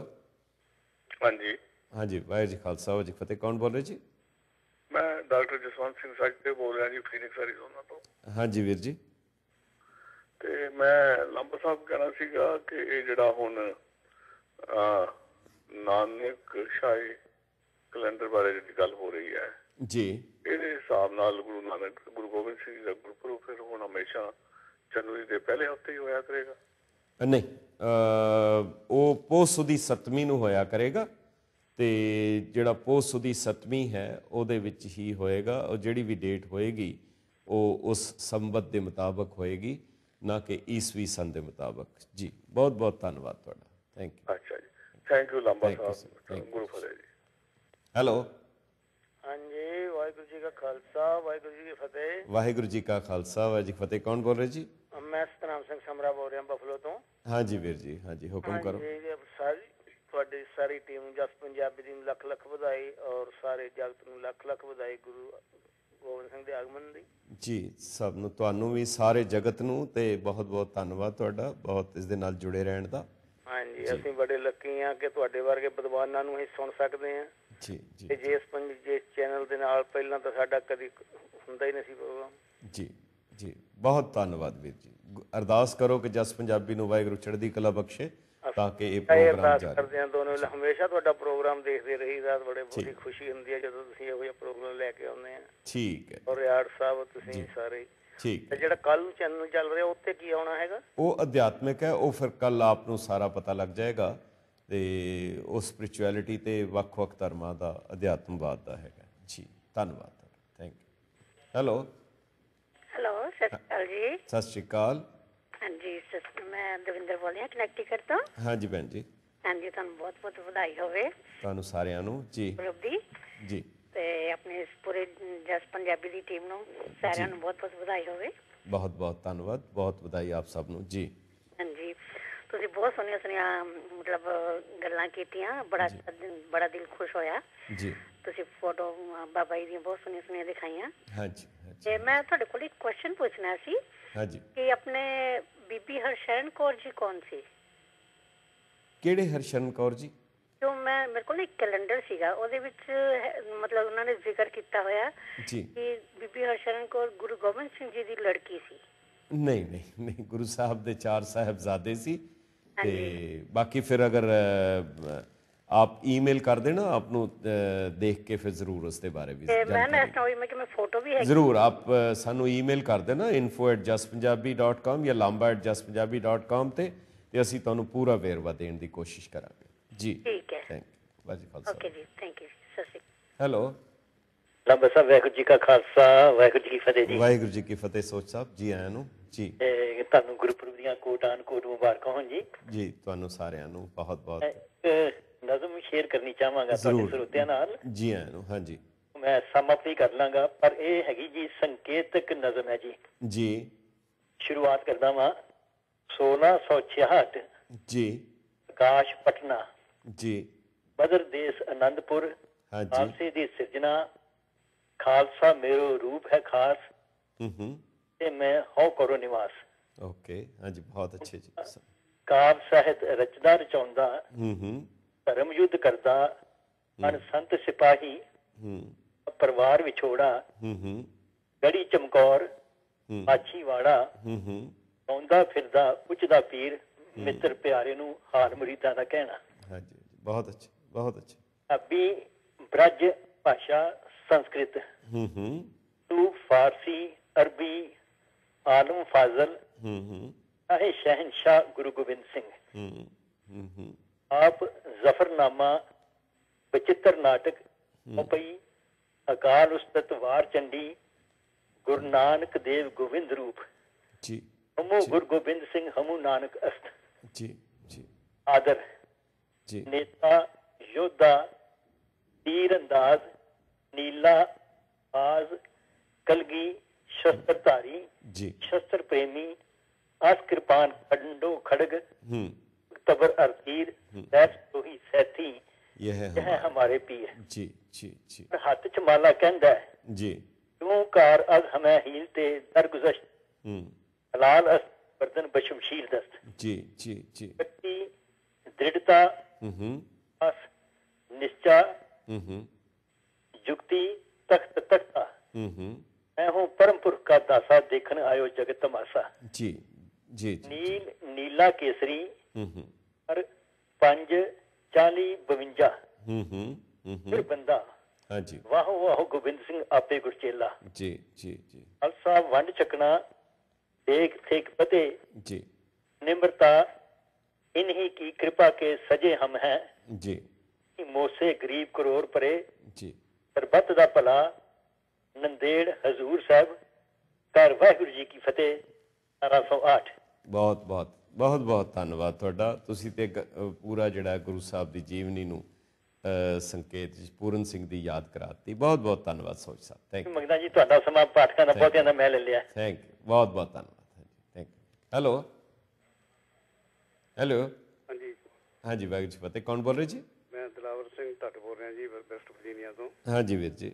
हाँ जी हाँ जी वाਹਿਗुਰੂ ਜੀ ਖਾਲਸਾ ਵਾਹਿਗੁਰੂ ਜੀ ਫਤਿਹ ਕੌਣ ਬੋਲ ਰਹੇ ਜੀ ਮੈਂ ਡਾਕਟਰ ਜਸਵੰਤ ਸਿੰਘ ਸਾਕਤੇ ਬੋਲ ਰਿਹਾ ਜੀ ਫੀਨਿਕਸ ਐਰੀਜ਼ੋਨਾ ਤੋਂ ਹਾਂ ਜੀ ਵੀਰ ਜੀ ਤੇ ਮੈਂ ਲੰਬ ਸਾਹਿਬ ਕਹਿਣਾ ਸੀਗਾ ਕਿ ਇਹ ਜਿਹੜਾ ਹੁਣ ਆ ਨਾਨਕ ਸ਼ਾਹੀ ਕੈਲੰਡਰ ਬਾਰੇ ਜਿਹੜੀ ਗੱਲ ਹੋ ਰਹੀ ਹੈ ਜੀ ਇਹਦੇ ਹਿਸਾਬ ਨਾਲ ਗੁਰੂ ਨਾਨਕ ਗੁਰੂ ਗੋਬਿੰਦ ਸਿੰਘ ਜੀ ਦਾ ਗੁਰਪੁਰਬ ਫਿਰ ਹੁਣ ਹਮੇਸ਼ਾ ਜਨਵਰੀ ਦੇ ਪਹਿਲੇ ਹਫਤੇ ਹੀ ਹੋਇਆ ਕਰੇਗਾ ਨਹੀਂ ਉਹ ਪੋਸ ਦੀ 7ਵੀਂ ਨੂੰ ਹੋਇਆ ਕਰੇਗਾ ਤੇ ਜਿਹੜਾ ਪੋਸ ਦੀ 7ਵੀਂ ਹੈ ਉਹਦੇ ਵਿੱਚ ਹੀ ਹੋਏਗਾ ਉਹ ਜਿਹੜੀ ਵੀ ਡੇਟ ਹੋਏਗੀ ਉਹ ਉਸ ਸੰਬਤ ਦੇ ਮੁਤਾਬਕ ਹੋਏਗੀ ਨਾ ਕਿ ਈਸਵੀ ਸੰਦ ਦੇ ਮੁਤਾਬਕ ਜੀ ਬਹੁਤ ਬਹੁਤ ਧੰਨਵਾਦ ਤੁਹਾਡਾ ਥੈਂਕ ਯੂ ਅੱਛਾ ਜੀ ਥੈਂਕ ਯੂ ਲੰਬਾ ਸਾਹਿਬ ਗੁਰੂ ਫਰੇ ਜੀ ਹੈਲੋ ਵਾਹਿਗੁਰੂ ਜੀ ਕਾ ਖਾਲਸਾ ਵਾਹਿਗੁਰੂ ਜੀ ਕੀ ਫਤਿਹ ਵਾਹਿਗੁਰੂ ਜੀ ਕਾ ਖਾਲਸਾ ਵਾਹਿਗੁਰੂ ਜੀ ਕੀ ਫਤਿਹ ਕੌਣ ਬੋਲ ਰਹੇ ਜੀ ਮੈਂ ਸਤਨਾਮ ਸਿੰਘ ਸਮਰਾ ਬੋਲ ਰਿਹਾ ਬਫਲੋ ਤੋਂ ਹਾਂਜੀ ਵੀਰ ਜੀ ਹਾਂਜੀ ਹੁਕਮ ਕਰੋ ਜੀ ਸਾਰੀ ਤੁਹਾਡੀ ਸਾਰੀ ਟੀਮ ਜਸ ਪੰਜਾਬੀ ਦੀ ਲੱਖ ਲੱਖ ਵਧਾਈ ਔਰ ਸਾਰੇ ਜਗਤ ਨੂੰ ਲੱਖ ਲੱਖ ਵਧਾਈ ਗੁਰੂ ਗੋਬਿੰਦ ਸਿੰਘ ਦੇ ਆਗਮਨ ਦੀ ਜੀ ਸਭ ਨੂੰ ਤੁਹਾਨੂੰ ਵੀ ਸਾਰੇ ਜਗਤ ਨੂੰ ਤੇ ਬਹੁਤ ਬਹੁਤ ਧੰਨਵਾਦ ਤੁਹਾਡਾ ਬਹੁਤ ਇਸ ਦੇ ਨਾਲ ਜੁੜੇ ਰਹਿਣ ਦਾ ਹਾਂਜੀ ਅਸੀਂ ਬੜੇ ਲੱਕੀ ਆ ਕਿ ਤੁਹਾਡੇ ਵਰਗੇ ਵਿਦਵਾਨਾਂ ਨੂੰ ਅਸੀਂ ਸੁਣ ਸਕਦੇ ਆ ਜੀ ਜੀ ਤੇ ਇਸ ਪੰਜ ਜੇ ਚੈਨਲ ਦੇ ਨਾਲ ਪਹਿਲਾਂ ਤਾਂ ਸਾਡਾ ਕਦੀ ਹੁੰਦਾ ਹੀ ਨਹੀਂ ਸੀ ਪ੍ਰੋਗਰਾਮ ਜੀ ਜੀ ਬਹੁਤ ਧੰਨਵਾਦ ਵੀਰ ਜੀ ਅਰਦਾਸ ਕਰੋ ਕਿ ਜਸ ਪੰਜਾਬੀ ਨੂੰ ਵਾਹਿਗੁਰੂ ਚੜ੍ਹਦੀ ਕਲਾ ਬਖਸ਼ੇ ਤਾਂ ਕਿ ਇਹ ਪ੍ਰੋਗਰਾਮ ਜਾਰੀ ਕਰਦੇ ਹਾਂ ਦੋਨੋਂ ਹਮੇਸ਼ਾ ਤੁਹਾਡਾ ਪ੍ਰੋਗਰਾਮ ਦੇਖਦੇ ਰਾਤ ਬੜੇ ਬੜੀ ਖੁਸ਼ੀ ਹੁੰਦੀ ਹੈ ਜਦੋਂ ਤੁਸੀਂ ਇਹੋ ਜਿਹਾ ਪ੍ਰੋਗਰਾਮ ਲੈ ਕੇ ਆਉਂਦੇ ਆ ਠੀਕ ਹੈ ਔਰ ਯਾਰ ਸਾਹਿਬ ਤੁਸੀਂ ਸਾਰੇ ਠੀਕ ਜਿਹੜਾ ਕੱਲ ਨੂੰ ਚੈਨਲ ਚੱਲ ਰਿਹਾ ਉੱਤੇ ਕੀ ਆਉਣਾ ਹੈਗਾ ਉਹ ਅਧਿਆਤਮਿਕ ਹੈ ਉਹ ਫਿਰ ਕੱਲ ਆਪ ਨੂੰ ਸਾਰਾ ਪਤਾ ਲੱਗ ਜਾਏਗਾ ਤੇ ਉਹ ਸਪਿਰਚੁਅਲਿਟੀ ਤੇ ਵੱਖ-ਵੱਖ ਧਰਮਾਂ ਦਾ ਅਧਿਆਤਮਵਾਦ ਦਾ ਹੈਗਾ ਜੀ ਧੰਨਵਾਦ ਥੈਂਕ ਯੂ ਹੈਲੋ ਹੈਲੋ ਸਤਿ ਸ਼੍ਰੀ ਅਕਾਲ ਜੀ ਸਤਿ ਸ਼੍ਰੀ ਅਕਾਲ ਹਾਂਜੀ ਸਤਿ ਮੈਂ ਦਵਿੰਦਰ ਕਨੈਕਟ ਰਿਹਾ ਕਨੈਕਟੀਕਟ ਹਾਂ ਹਾਂਜੀ ਭੈਣ ਜੀ ਹਾਂਜੀ ਤੁਹਾਨੂੰ ਬਹੁਤ-ਬਹੁਤ ਵਧਾਈ ਹੋਵੇ ਤੁਹਾਨੂੰ ਸਾਰਿਆਂ ਨੂੰ ਜੀ ਪ੍ਰਭਦੀ ਜੀ ਤੇ ਆਪਣੇ ਇਸ ਪੂਰੇ ਜਸ ਪੰਜਾਬੀ ਦੀ ਟੀਮ ਨੂੰ ਸਾਰਿਆਂ ਨੂੰ ਬਹੁਤ-ਬਹੁਤ ਵਧਾਈ ਹੋਵੇ ਬਹੁਤ-ਬਹੁਤ ਧੰਨਵਾਦ ਬਹੁਤ ਵਧਾਈ ਆਪ ਸਭ ਨੂੰ ਜੀ ਹਾਂਜੀ ਤੁਸੀਂ ਬਹੁਤ ਸੋਹਣੀਆਂ ਸੁਣੀਆਂ ਮਤਲਬ ਗੱਲਾਂ ਕੀਤੀਆਂ ਬੜਾ ਬੜਾ ਦਿਲ ਖੁਸ਼ ਹੋਇਆ ਜੀ ਤੁਸੀਂ ਫੋਟੋ ਬਾਬਾ ਜੀ ਦੀਆਂ ਬਹੁਤ ਸੋਹਣੀਆਂ ਸੁਣੀਆਂ ਦਿਖਾਈਆਂ ਹਾਂਜੀ ਤੇ ਮੈਂ ਤੁਹਾਡੇ ਕੋਲ ਇੱਕ ਕੁਐਸਚਨ ਪੁੱਛਣਾ ਸੀ ਹਾਂਜੀ ਕਿ ਆਪਣੇ ਬੀਬੀ ਹਰਸ਼ਰਨ ਕੌਰ ਜੀ ਕੌਣ ਸੀ ਕਿਹੜੇ ਹਰਸ਼ਰਨ ਕੌਰ ਜੀ ਜੋ ਮੈਂ ਮੇਰੇ ਕੋਲ ਇੱਕ ਕੈਲੰਡਰ ਸੀਗਾ ਉਹਦੇ ਵਿੱਚ ਮਤਲਬ ਉਹਨਾਂ ਨੇ ਜ਼ਿਕਰ ਕੀਤਾ ਹੋਇਆ ਜੀ ਕਿ ਬੀਬੀ ਹਰਸ਼ਰਨ ਕੌਰ ਗੁਰੂ ਗੋਬਿੰਦ ਸਿੰਘ ਜੀ ਦੀ ਲੜਕੀ ਸੀ ਨਹੀਂ ਨਹੀਂ ਨਹੀਂ ਗੁਰੂ ਸਾਹਿਬ ਦੇ ਚਾਰ ਸਾਹਿਬਜ਼ਾਦੇ ਸੀ ਤੇ ਬਾਕੀ ਫਿਰ ਅਗਰ ਆਪ ਈਮੇਲ ਕਰ ਦੇਣਾ ਆਪ ਨੂੰ ਦੇਖ ਕੇ ਫਿਰ ਜ਼ਰੂਰ ਉਸ ਦੇ ਬਾਰੇ ਵੀ ਮੈਂ ਮੈਂ ਤੋਂ ਵੀ ਮੈਂ ਫੋਟੋ ਵੀ ਹੈ ਜ਼ਰੂਰ ਆਪ ਸਾਨੂੰ ਈਮੇਲ ਕਰ ਦੇਣਾ info@justpunjabi.com ਜਾਂ lamba@justpunjabi.com ਤੇ ਤੇ ਅਸੀਂ ਤੁਹਾਨੂੰ ਪੂਰਾ ਵੇਰਵਾ ਦੇਣ ਦੀ ਕੋਸ਼ਿਸ਼ ਕਰਾਂਗੇ ਜੀ ਠੀਕ ਹੈ ਥੈਂਕ ਯੂ ਵਾਜੀ ਫਾਲਸਾ ਓਕੇ ਜੀ ਥੈਂਕ ਯੂ ਸਸਿਕ ਹੈਲੋ ਲੰਬਾ ਸਾਹਿਬ ਵੈਗੁਰ ਜੀ ਦਾ ਖਾਸਾ ਵੈਗੁਰ ਜੀ ਕੀ ਫਤਿਹ ਜੀ ਵੈਗੁਰ ਜੀ ਕੀ ਫਤਿਹ ਸੋਚ ਸਾਹਿਬ ਜੀ ਆਇਆਂ ਨੂੰ ਜੀ ਤੁਹਾਨੂੰ ਗੁਰਪੁਰਬ ਦੀਆਂ ਕੋਟਾਨ ਕੋਟ ਮੁਬਾਰਕਾਂ ਹੋਣ ਜੀ ਜੀ ਤੁਹਾਨੂੰ ਸਾਰਿਆਂ ਨੂੰ ਬਹੁਤ ਬਹੁਤ ਨਜ਼ਮ ਸ਼ੇਅਰ ਕਰਨੀ ਚਾਹਾਂਗਾ ਤੁਹਾਡੇ ਸਰੋਤਿਆਂ ਨਾਲ ਜੀ ਆਇਆਂ ਨੂੰ ਹਾਂਜੀ ਮੈਂ ਸਮਾਪਤੀ ਕਰ ਲਾਂਗਾ ਪਰ ਇਹ ਹੈਗੀ ਜੀ ਸੰਕੇਤਕ ਨਜ਼ਮ ਹੈ ਜੀ ਜੀ ਸ਼ੁਰੂਆਤ ਕਰਦਾ ਵਾਂ 1666 ਜੀ ਆਕਾਸ਼ ਪਟਨਾ ਜੀ ਬਦਰ ਦੇਸ ਹਾਂ ਹਾਂਜੀ ਆਪਸੀ ਦੀ ਸਿਰਜਣਾ ਖਾਲਸਾ ਮੇਰੋ ਰੂਪ ਹੈ ਖਾਸ ਹੂੰ ਹੂੰ ਤੇ ਮੈਂ ਹਉ ਕਰੋ ਨਿਵਾਸ ਓਕੇ ਹਾਂਜੀ ਬਹੁਤ ਅੱਛੇ ਜੀ ਕਾਵ ਸਾਹਿਤ ਰਚਦਾ ਰਚਾਉਂਦਾ ਹੂੰ ਹੂੰ ਧਰਮ ਯੁੱਧ ਕਰਦਾ ਅਨ ਸੰਤ ਸਿਪਾਹੀ ਹੂੰ ਪਰਿਵਾਰ ਵਿਛੋੜਾ ਹੂੰ ਹੂੰ ਗੜੀ ਚਮਕੌਰ ਹੂੰ ਵਾੜਾ ਹੂੰ ਹੂੰ ਆਉਂਦਾ ਫਿਰਦਾ ਪੁੱਛਦਾ ਪੀਰ ਮਿੱਤਰ ਪਿਆਰੇ ਨੂੰ ਹਾਰ ਮਰੀਦਾ ਦਾ ਕਹਿਣਾ ਹਾਂਜੀ ਬਹੁਤ ਅੱਛਾ ਬਹੁਤ ਅੱਛਾ ਅੱਬੀ ਬ੍ਰਜ ਭਾਸ਼ਾ ਸੰਸਕ੍ਰਿਤ ਹੂੰ ਹੂੰ ਤੂ ਫਾਰਸੀ ਅਰਬੀ ਆਲਮ ਫਾਜ਼ਲ ਹਮ ਹੂੰ ਆਹੇ ਸ਼ਹਿਨशाह ਗੁਰੂ ਗੋਬਿੰਦ ਸਿੰਘ ਹਮ ਹਮ ਆਪ ਜ਼ਫਰਨਾਮਾ ਬਚਿੱਤਰ ਨਾਟਕ ਮੁੰਬਈ ਅਕਾਲ ਉਸਤਤ ਵਾਰ ਚੰਡੀ ਗੁਰੂ ਨਾਨਕ ਦੇਵ ਗੋਬਿੰਦ ਰੂਪ ਜੀ ਹਮੂ ਗੁਰੂ ਗੋਬਿੰਦ ਸਿੰਘ ਹਮੂ ਨਾਨਕ ਅਸਤ ਜੀ ਜੀ ਆਦਰ ਜੀ ਨੇਤਾ ਯੋਧਾ ਤੀਰ ਅੰਦਾਜ਼ ਨੀਲਾ ਆਜ਼ ਕਲਗੀ शस्त्रधारी जी शस्त्र प्रेमी अस कृपान खंडो खड़ग तबर अर्थीर दैस रोही सैथी यह है हमारे पीर जी जी जी हाथ च माला कहंदा है जी क्यों कार अग हमें हील ते दर गुजश हलाल अस वर्दन बशमशील दस्त जी जी जी व्यक्ति दृढ़ता अस निश्चय युक्ति तख्त तख्ता मैं ਹੂੰ परमपुर ਕਾ ਦਾਸਾ ਦੇਖਣ ਆਇਓ ਜਗਤ ਤਮਾਸਾ ਜੀ ਜੀ ਨੀਲ ਨੀਲਾ ਕੇਸਰੀ ਹੂੰ ਹੂੰ ਹਰ 5 40 52 ਹੂੰ ਹੂੰ ਫਿਰ ਬੰਦਾ ਹਾਂਜੀ ਵਾਹ ਵਾਹ ਗੋਬਿੰਦ ਸਿੰਘ ਆਪੇ ਗੁਰਚੇਲਾ ਜੀ ਜੀ ਜੀ ਅਲਸਾ ਵੰਡ ਚੱਕਣਾ ਏਕ ਥੇਕ ਪਤੇ ਜੀ ਨਿਮਰਤਾ ਇਨਹੀ ਕੀ ਕਿਰਪਾ ਕੇ ਸਜੇ ਹਮ ਹੈ ਜੀ ਮੋਸੇ ਗਰੀਬ ਕਰੋੜ ਪਰੇ ਜੀ ਸਰਬੱਤ ਦਾ ਭਲਾ ਨੰਦੇੜ ਹਜ਼ੂਰ ਸਾਹਿਬ ਘਰ ਵਾਹਿਗੁਰੂ ਜੀ ਕੀ ਫਤਿਹ 1708 ਬਹੁਤ ਬਹੁਤ ਬਹੁਤ ਬਹੁਤ ਧੰਨਵਾਦ ਤੁਹਾਡਾ ਤੁਸੀਂ ਤੇ ਪੂਰਾ ਜਿਹੜਾ ਗੁਰੂ ਸਾਹਿਬ ਦੀ ਜੀਵਨੀ ਨੂੰ ਸੰਕੇਤ ਪੂਰਨ ਸਿੰਘ ਦੀ ਯਾਦ ਕਰਾਤੀ ਬਹੁਤ ਬਹੁਤ ਧੰਨਵਾਦ ਸੋਚ ਸਾਹਿਬ ਥੈਂਕ ਯੂ ਮਗਦਾ ਜੀ ਤੁਹਾਡਾ ਸਮਾਂ ਪਾਠਕਾਂ ਦਾ ਬਹੁਤ ਜਿਆਦਾ ਮੈਂ ਲੈ ਲਿਆ ਥੈਂਕ ਯੂ ਬਹੁਤ ਬਹੁਤ ਧੰਨਵਾਦ ਥੈਂਕ ਯੂ ਹੈਲੋ ਹੈਲੋ ਹਾਂਜੀ ਹਾਂਜੀ ਵਾਹਿਗੁਰੂ ਜੀ ਫਤਿਹ ਕੌਣ ਬੋਲ ਰਹੇ ਜੀ ਮੈਂ ਦਲਾਵਰ ਸਿੰਘ ਟੱਟ ਬੋਲ ਰਿਹਾ ਜੀ ਵੈਸਟ ਵਰਜੀਨੀਆ ਤੋਂ ਹਾਂਜੀ ਵੀਰ ਜੀ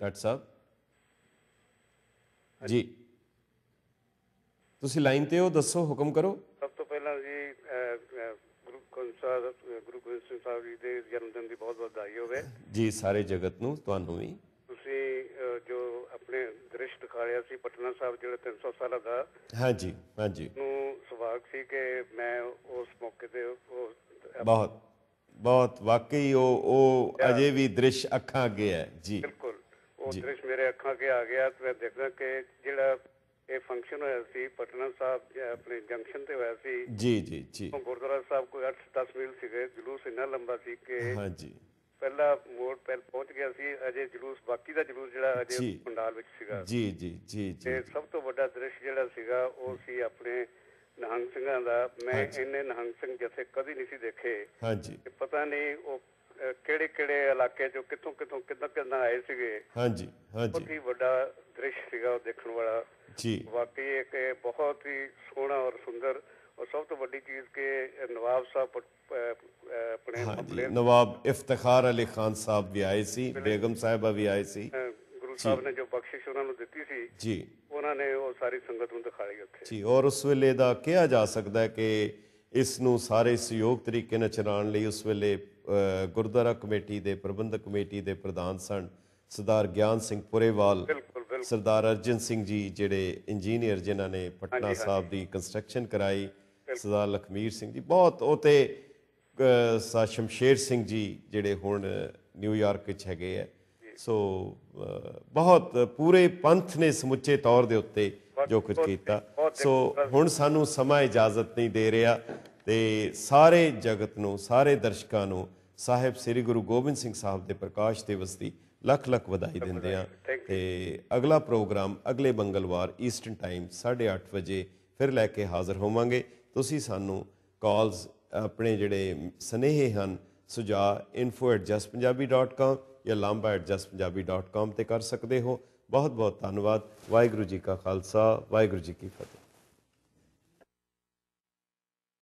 ਟੱਟ ਸਾਹਿਬ ਜੀ ਤੁਸੀਂ ਲਾਈਨ ਤੇ ਹੋ ਦੱਸੋ ਹੁਕਮ ਕਰੋ ਸਭ ਤੋਂ ਪਹਿਲਾਂ ਜੀ ਗੁਰੂ ਗੋਬਿੰਦ ਸਾਹਿਬ ਗੁਰੂ ਗੋਬਿੰਦ ਸਿੰਘ ਸਾਹਿਬ ਜੀ ਦੇ ਜਨਮ ਦਿਨ ਦੀ ਬਹੁਤ ਬਹੁਤ ਵਧਾਈ ਹੋਵੇ ਜੀ ਸਾਰੇ ਜਗਤ ਨੂੰ ਤੁਹਾਨੂੰ ਵੀ ਤੁਸੀਂ ਜੋ ਆਪਣੇ ਦ੍ਰਿਸ਼ ਦਿਖਾਇਆ ਸੀ ਪਟਨਾ ਸਾਹਿਬ ਜਿਹੜਾ 300 ਸਾਲਾਂ ਦਾ ਹਾਂਜੀ ਹਾਂਜੀ ਨੂੰ ਸੁਭਾਗ ਸੀ ਕਿ ਮੈਂ ਉਸ ਮੌਕੇ ਤੇ ਬਹੁਤ ਬਹੁਤ ਵਾਕਈ ਉਹ ਉਹ ਅਜੇ ਵੀ ਦ੍ਰਿਸ਼ ਅੱਖਾਂ ਅੱਗੇ ਹੈ ਜੀ ਬਿਲਕੁਲ ਉਹ ਦ੍ਰਿਸ਼ ਮੇਰੇ ਅੱਖਾਂ ਕੇ ਆ ਗਿਆ ਤੇ ਮੈਂ ਦੇਖਦਾ ਕਿ ਜਿਹੜਾ ਇਹ ਫੰਕਸ਼ਨ ਹੋਇਆ ਸੀ ਪਟਨਾ ਸਾਹਿਬ ਆਪਣੇ ਜੰਕਸ਼ਨ ਤੇ ਹੋਇਆ ਸੀ ਜੀ ਜੀ ਜੀ ਗੁਰਦੁਆਰਾ ਸਾਹਿਬ ਕੋਈ 8-10 ਮੀਲ ਸੀਗੇ ਜਲੂਸ ਇੰਨਾ ਲੰਬਾ ਸੀ ਕਿ ਹਾਂ ਜੀ ਪਹਿਲਾ ਮੋੜ ਪਰ ਪਹੁੰਚ ਗਿਆ ਸੀ ਅਜੇ ਜਲੂਸ ਬਾਕੀ ਦਾ ਜਲੂਸ ਜਿਹੜਾ ਅਜੇ ਪੰਡਾਲ ਵਿੱਚ ਸੀਗਾ ਜੀ ਜੀ ਜੀ ਜੀ ਤੇ ਸਭ ਤੋਂ ਵੱਡਾ ਦ੍ਰਿਸ਼ ਜਿਹੜਾ ਸੀਗਾ ਉਹ ਸੀ ਆਪਣੇ ਨਹੰਗ ਸਿੰਘਾਂ ਦਾ ਮੈਂ ਇੰਨੇ ਨਹੰਗ ਸਿੰਘ ਜਿੱਥੇ ਕਦੀ ਨਹੀਂ ਸੀ ਦੇਖੇ ਹਾਂਜੀ ਪਤਾ ਨਹੀਂ ਉਹ ਕਿਹੜੇ ਕਿਹੜੇ ਇਲਾਕੇ ਚੋਂ ਕਿੱਥੋਂ ਕਿੱਥੋਂ ਕਿੱਦਾਂ ਕਿੱਦਾਂ ਆਏ ਸੀਗੇ ਹਾਂਜੀ ਹਾਂਜੀ ਬਹੁਤ ਹੀ ਵੱਡਾ ਦ੍ਰਿਸ਼ ਸੀਗਾ ਉਹ ਦੇਖਣ ਵਾਲਾ ਜੀ ਵਾਕਈ ਇੱਕ ਬਹੁਤ ਹੀ ਸੋਹਣਾ ਔਰ ਸੁੰਦਰ ਔਰ ਸਭ ਤੋਂ ਵੱਡੀ ਚੀਜ਼ ਕਿ ਨਵਾਬ ਸਾਹਿਬ ਆਪਣੇ ਨਵਾਬ ਇਫਤਖਾਰ ਅਲੀ ਖਾਨ ਸਾਹਿਬ ਵੀ ਆਏ ਸੀ ਬੇਗਮ ਸਾਹਿਬਾ ਵੀ ਆਏ ਸੀ ਗੁਰੂ ਸਾਹਿਬ ਨੇ ਜੋ ਬਖਸ਼ਿਸ਼ ਉਹਨਾਂ ਨੂੰ ਦਿੱਤੀ ਸੀ ਜੀ ਉਹਨਾਂ ਨੇ ਉਹ ਸਾਰੀ ਸੰਗਤ ਨੂੰ ਦਿਖਾਈ ਉੱਥੇ ਜੀ ਔਰ ਉਸ ਵੇਲੇ ਦਾ ਕਿਹਾ ਜਾ ਸਕਦਾ ਹੈ ਕਿ ਇਸ ਨੂੰ ਸਾਰੇ ਸਹਿਯੋਗ ਤਰੀਕੇ ਨਾਲ ਚਲਾਉਣ ਲਈ ਉਸ ਵੇਲੇ ਗੁਰਦੁਆਰਾ ਕਮੇਟੀ ਦੇ ਪ੍ਰਬੰਧਕ ਕਮੇਟੀ ਦੇ ਪ੍ਰਧਾਨ ਸਨ ਸਰਦਾਰ ਗਿਆਨ ਸਿੰਘ ਪੁਰੇਵਾਲ ਸਰਦਾਰ ਅਰਜਨ ਸਿੰਘ ਜੀ ਜਿਹੜੇ ਇੰਜੀਨੀਅਰ ਜਿਨ੍ਹਾਂ ਨੇ ਪਟਨਾ ਸਾਹਿਬ ਦੀ ਕੰਸਟਰਕਸ਼ਨ ਕਰਾਈ ਸਰਦਾਰ ਲਖਮੀਰ ਸਿੰਘ ਜੀ ਬਹੁਤ ਉਤੇ ਸਾ ਸ਼ਮਸ਼ੇਰ ਸਿੰਘ ਜੀ ਜਿਹੜੇ ਹੁਣ ਨਿਊਯਾਰਕ ਵਿੱਚ ਹੈਗੇ ਆ ਸੋ ਬਹੁਤ ਪੂਰੇ ਪੰਥ ਨੇ ਸਮੁੱਚੇ ਤੌਰ ਦੇ ਉੱਤੇ ਜੋ ਕੁਝ ਕੀਤਾ ਸੋ ਹੁਣ ਸਾਨੂੰ ਸਮਾਂ ਇਜਾਜ਼ਤ ਨਹੀਂ ਦੇ ਰਿਹਾ ਤੇ ਸਾਰੇ ਜਗਤ ਨੂੰ ਸਾਰੇ ਦਰਸ਼ਕਾਂ ਨੂੰ ਸਾਹਿਬ ਸ੍ਰੀ ਗੁਰੂ ਗੋਬਿੰਦ ਸਿੰਘ ਸਾਹਿਬ ਦੇ ਪ੍ਰਕਾਸ਼ ਦਿਵਸ ਦੀ ਲੱਖ ਲੱਖ ਵਧਾਈ ਦਿੰਦੇ ਆ ਤੇ ਅਗਲਾ ਪ੍ਰੋਗਰਾਮ ਅਗਲੇ ਮੰਗਲਵਾਰ ਈਸਟਰਨ ਟਾਈਮ 8:30 ਵਜੇ ਫਿਰ ਲੈ ਕੇ ਹਾਜ਼ਰ ਹੋਵਾਂਗੇ ਤੁਸੀਂ ਸਾਨੂੰ ਕਾਲਸ ਆਪਣੇ ਜਿਹੜੇ ਸਨੇਹੇ ਹਨ ਸੁਝਾ info@justpunjabi.com ਜਾਂ lamba@justpunjabi.com ਤੇ ਕਰ ਸਕਦੇ ਹੋ ਬਹੁਤ ਬਹੁਤ ਧੰਨਵਾਦ ਵਾਹਿਗੁਰੂ ਜੀ ਕਾ ਖਾਲਸਾ ਵਾਹਿਗੁਰੂ ਜੀ ਕੀ ਫਤਿਹ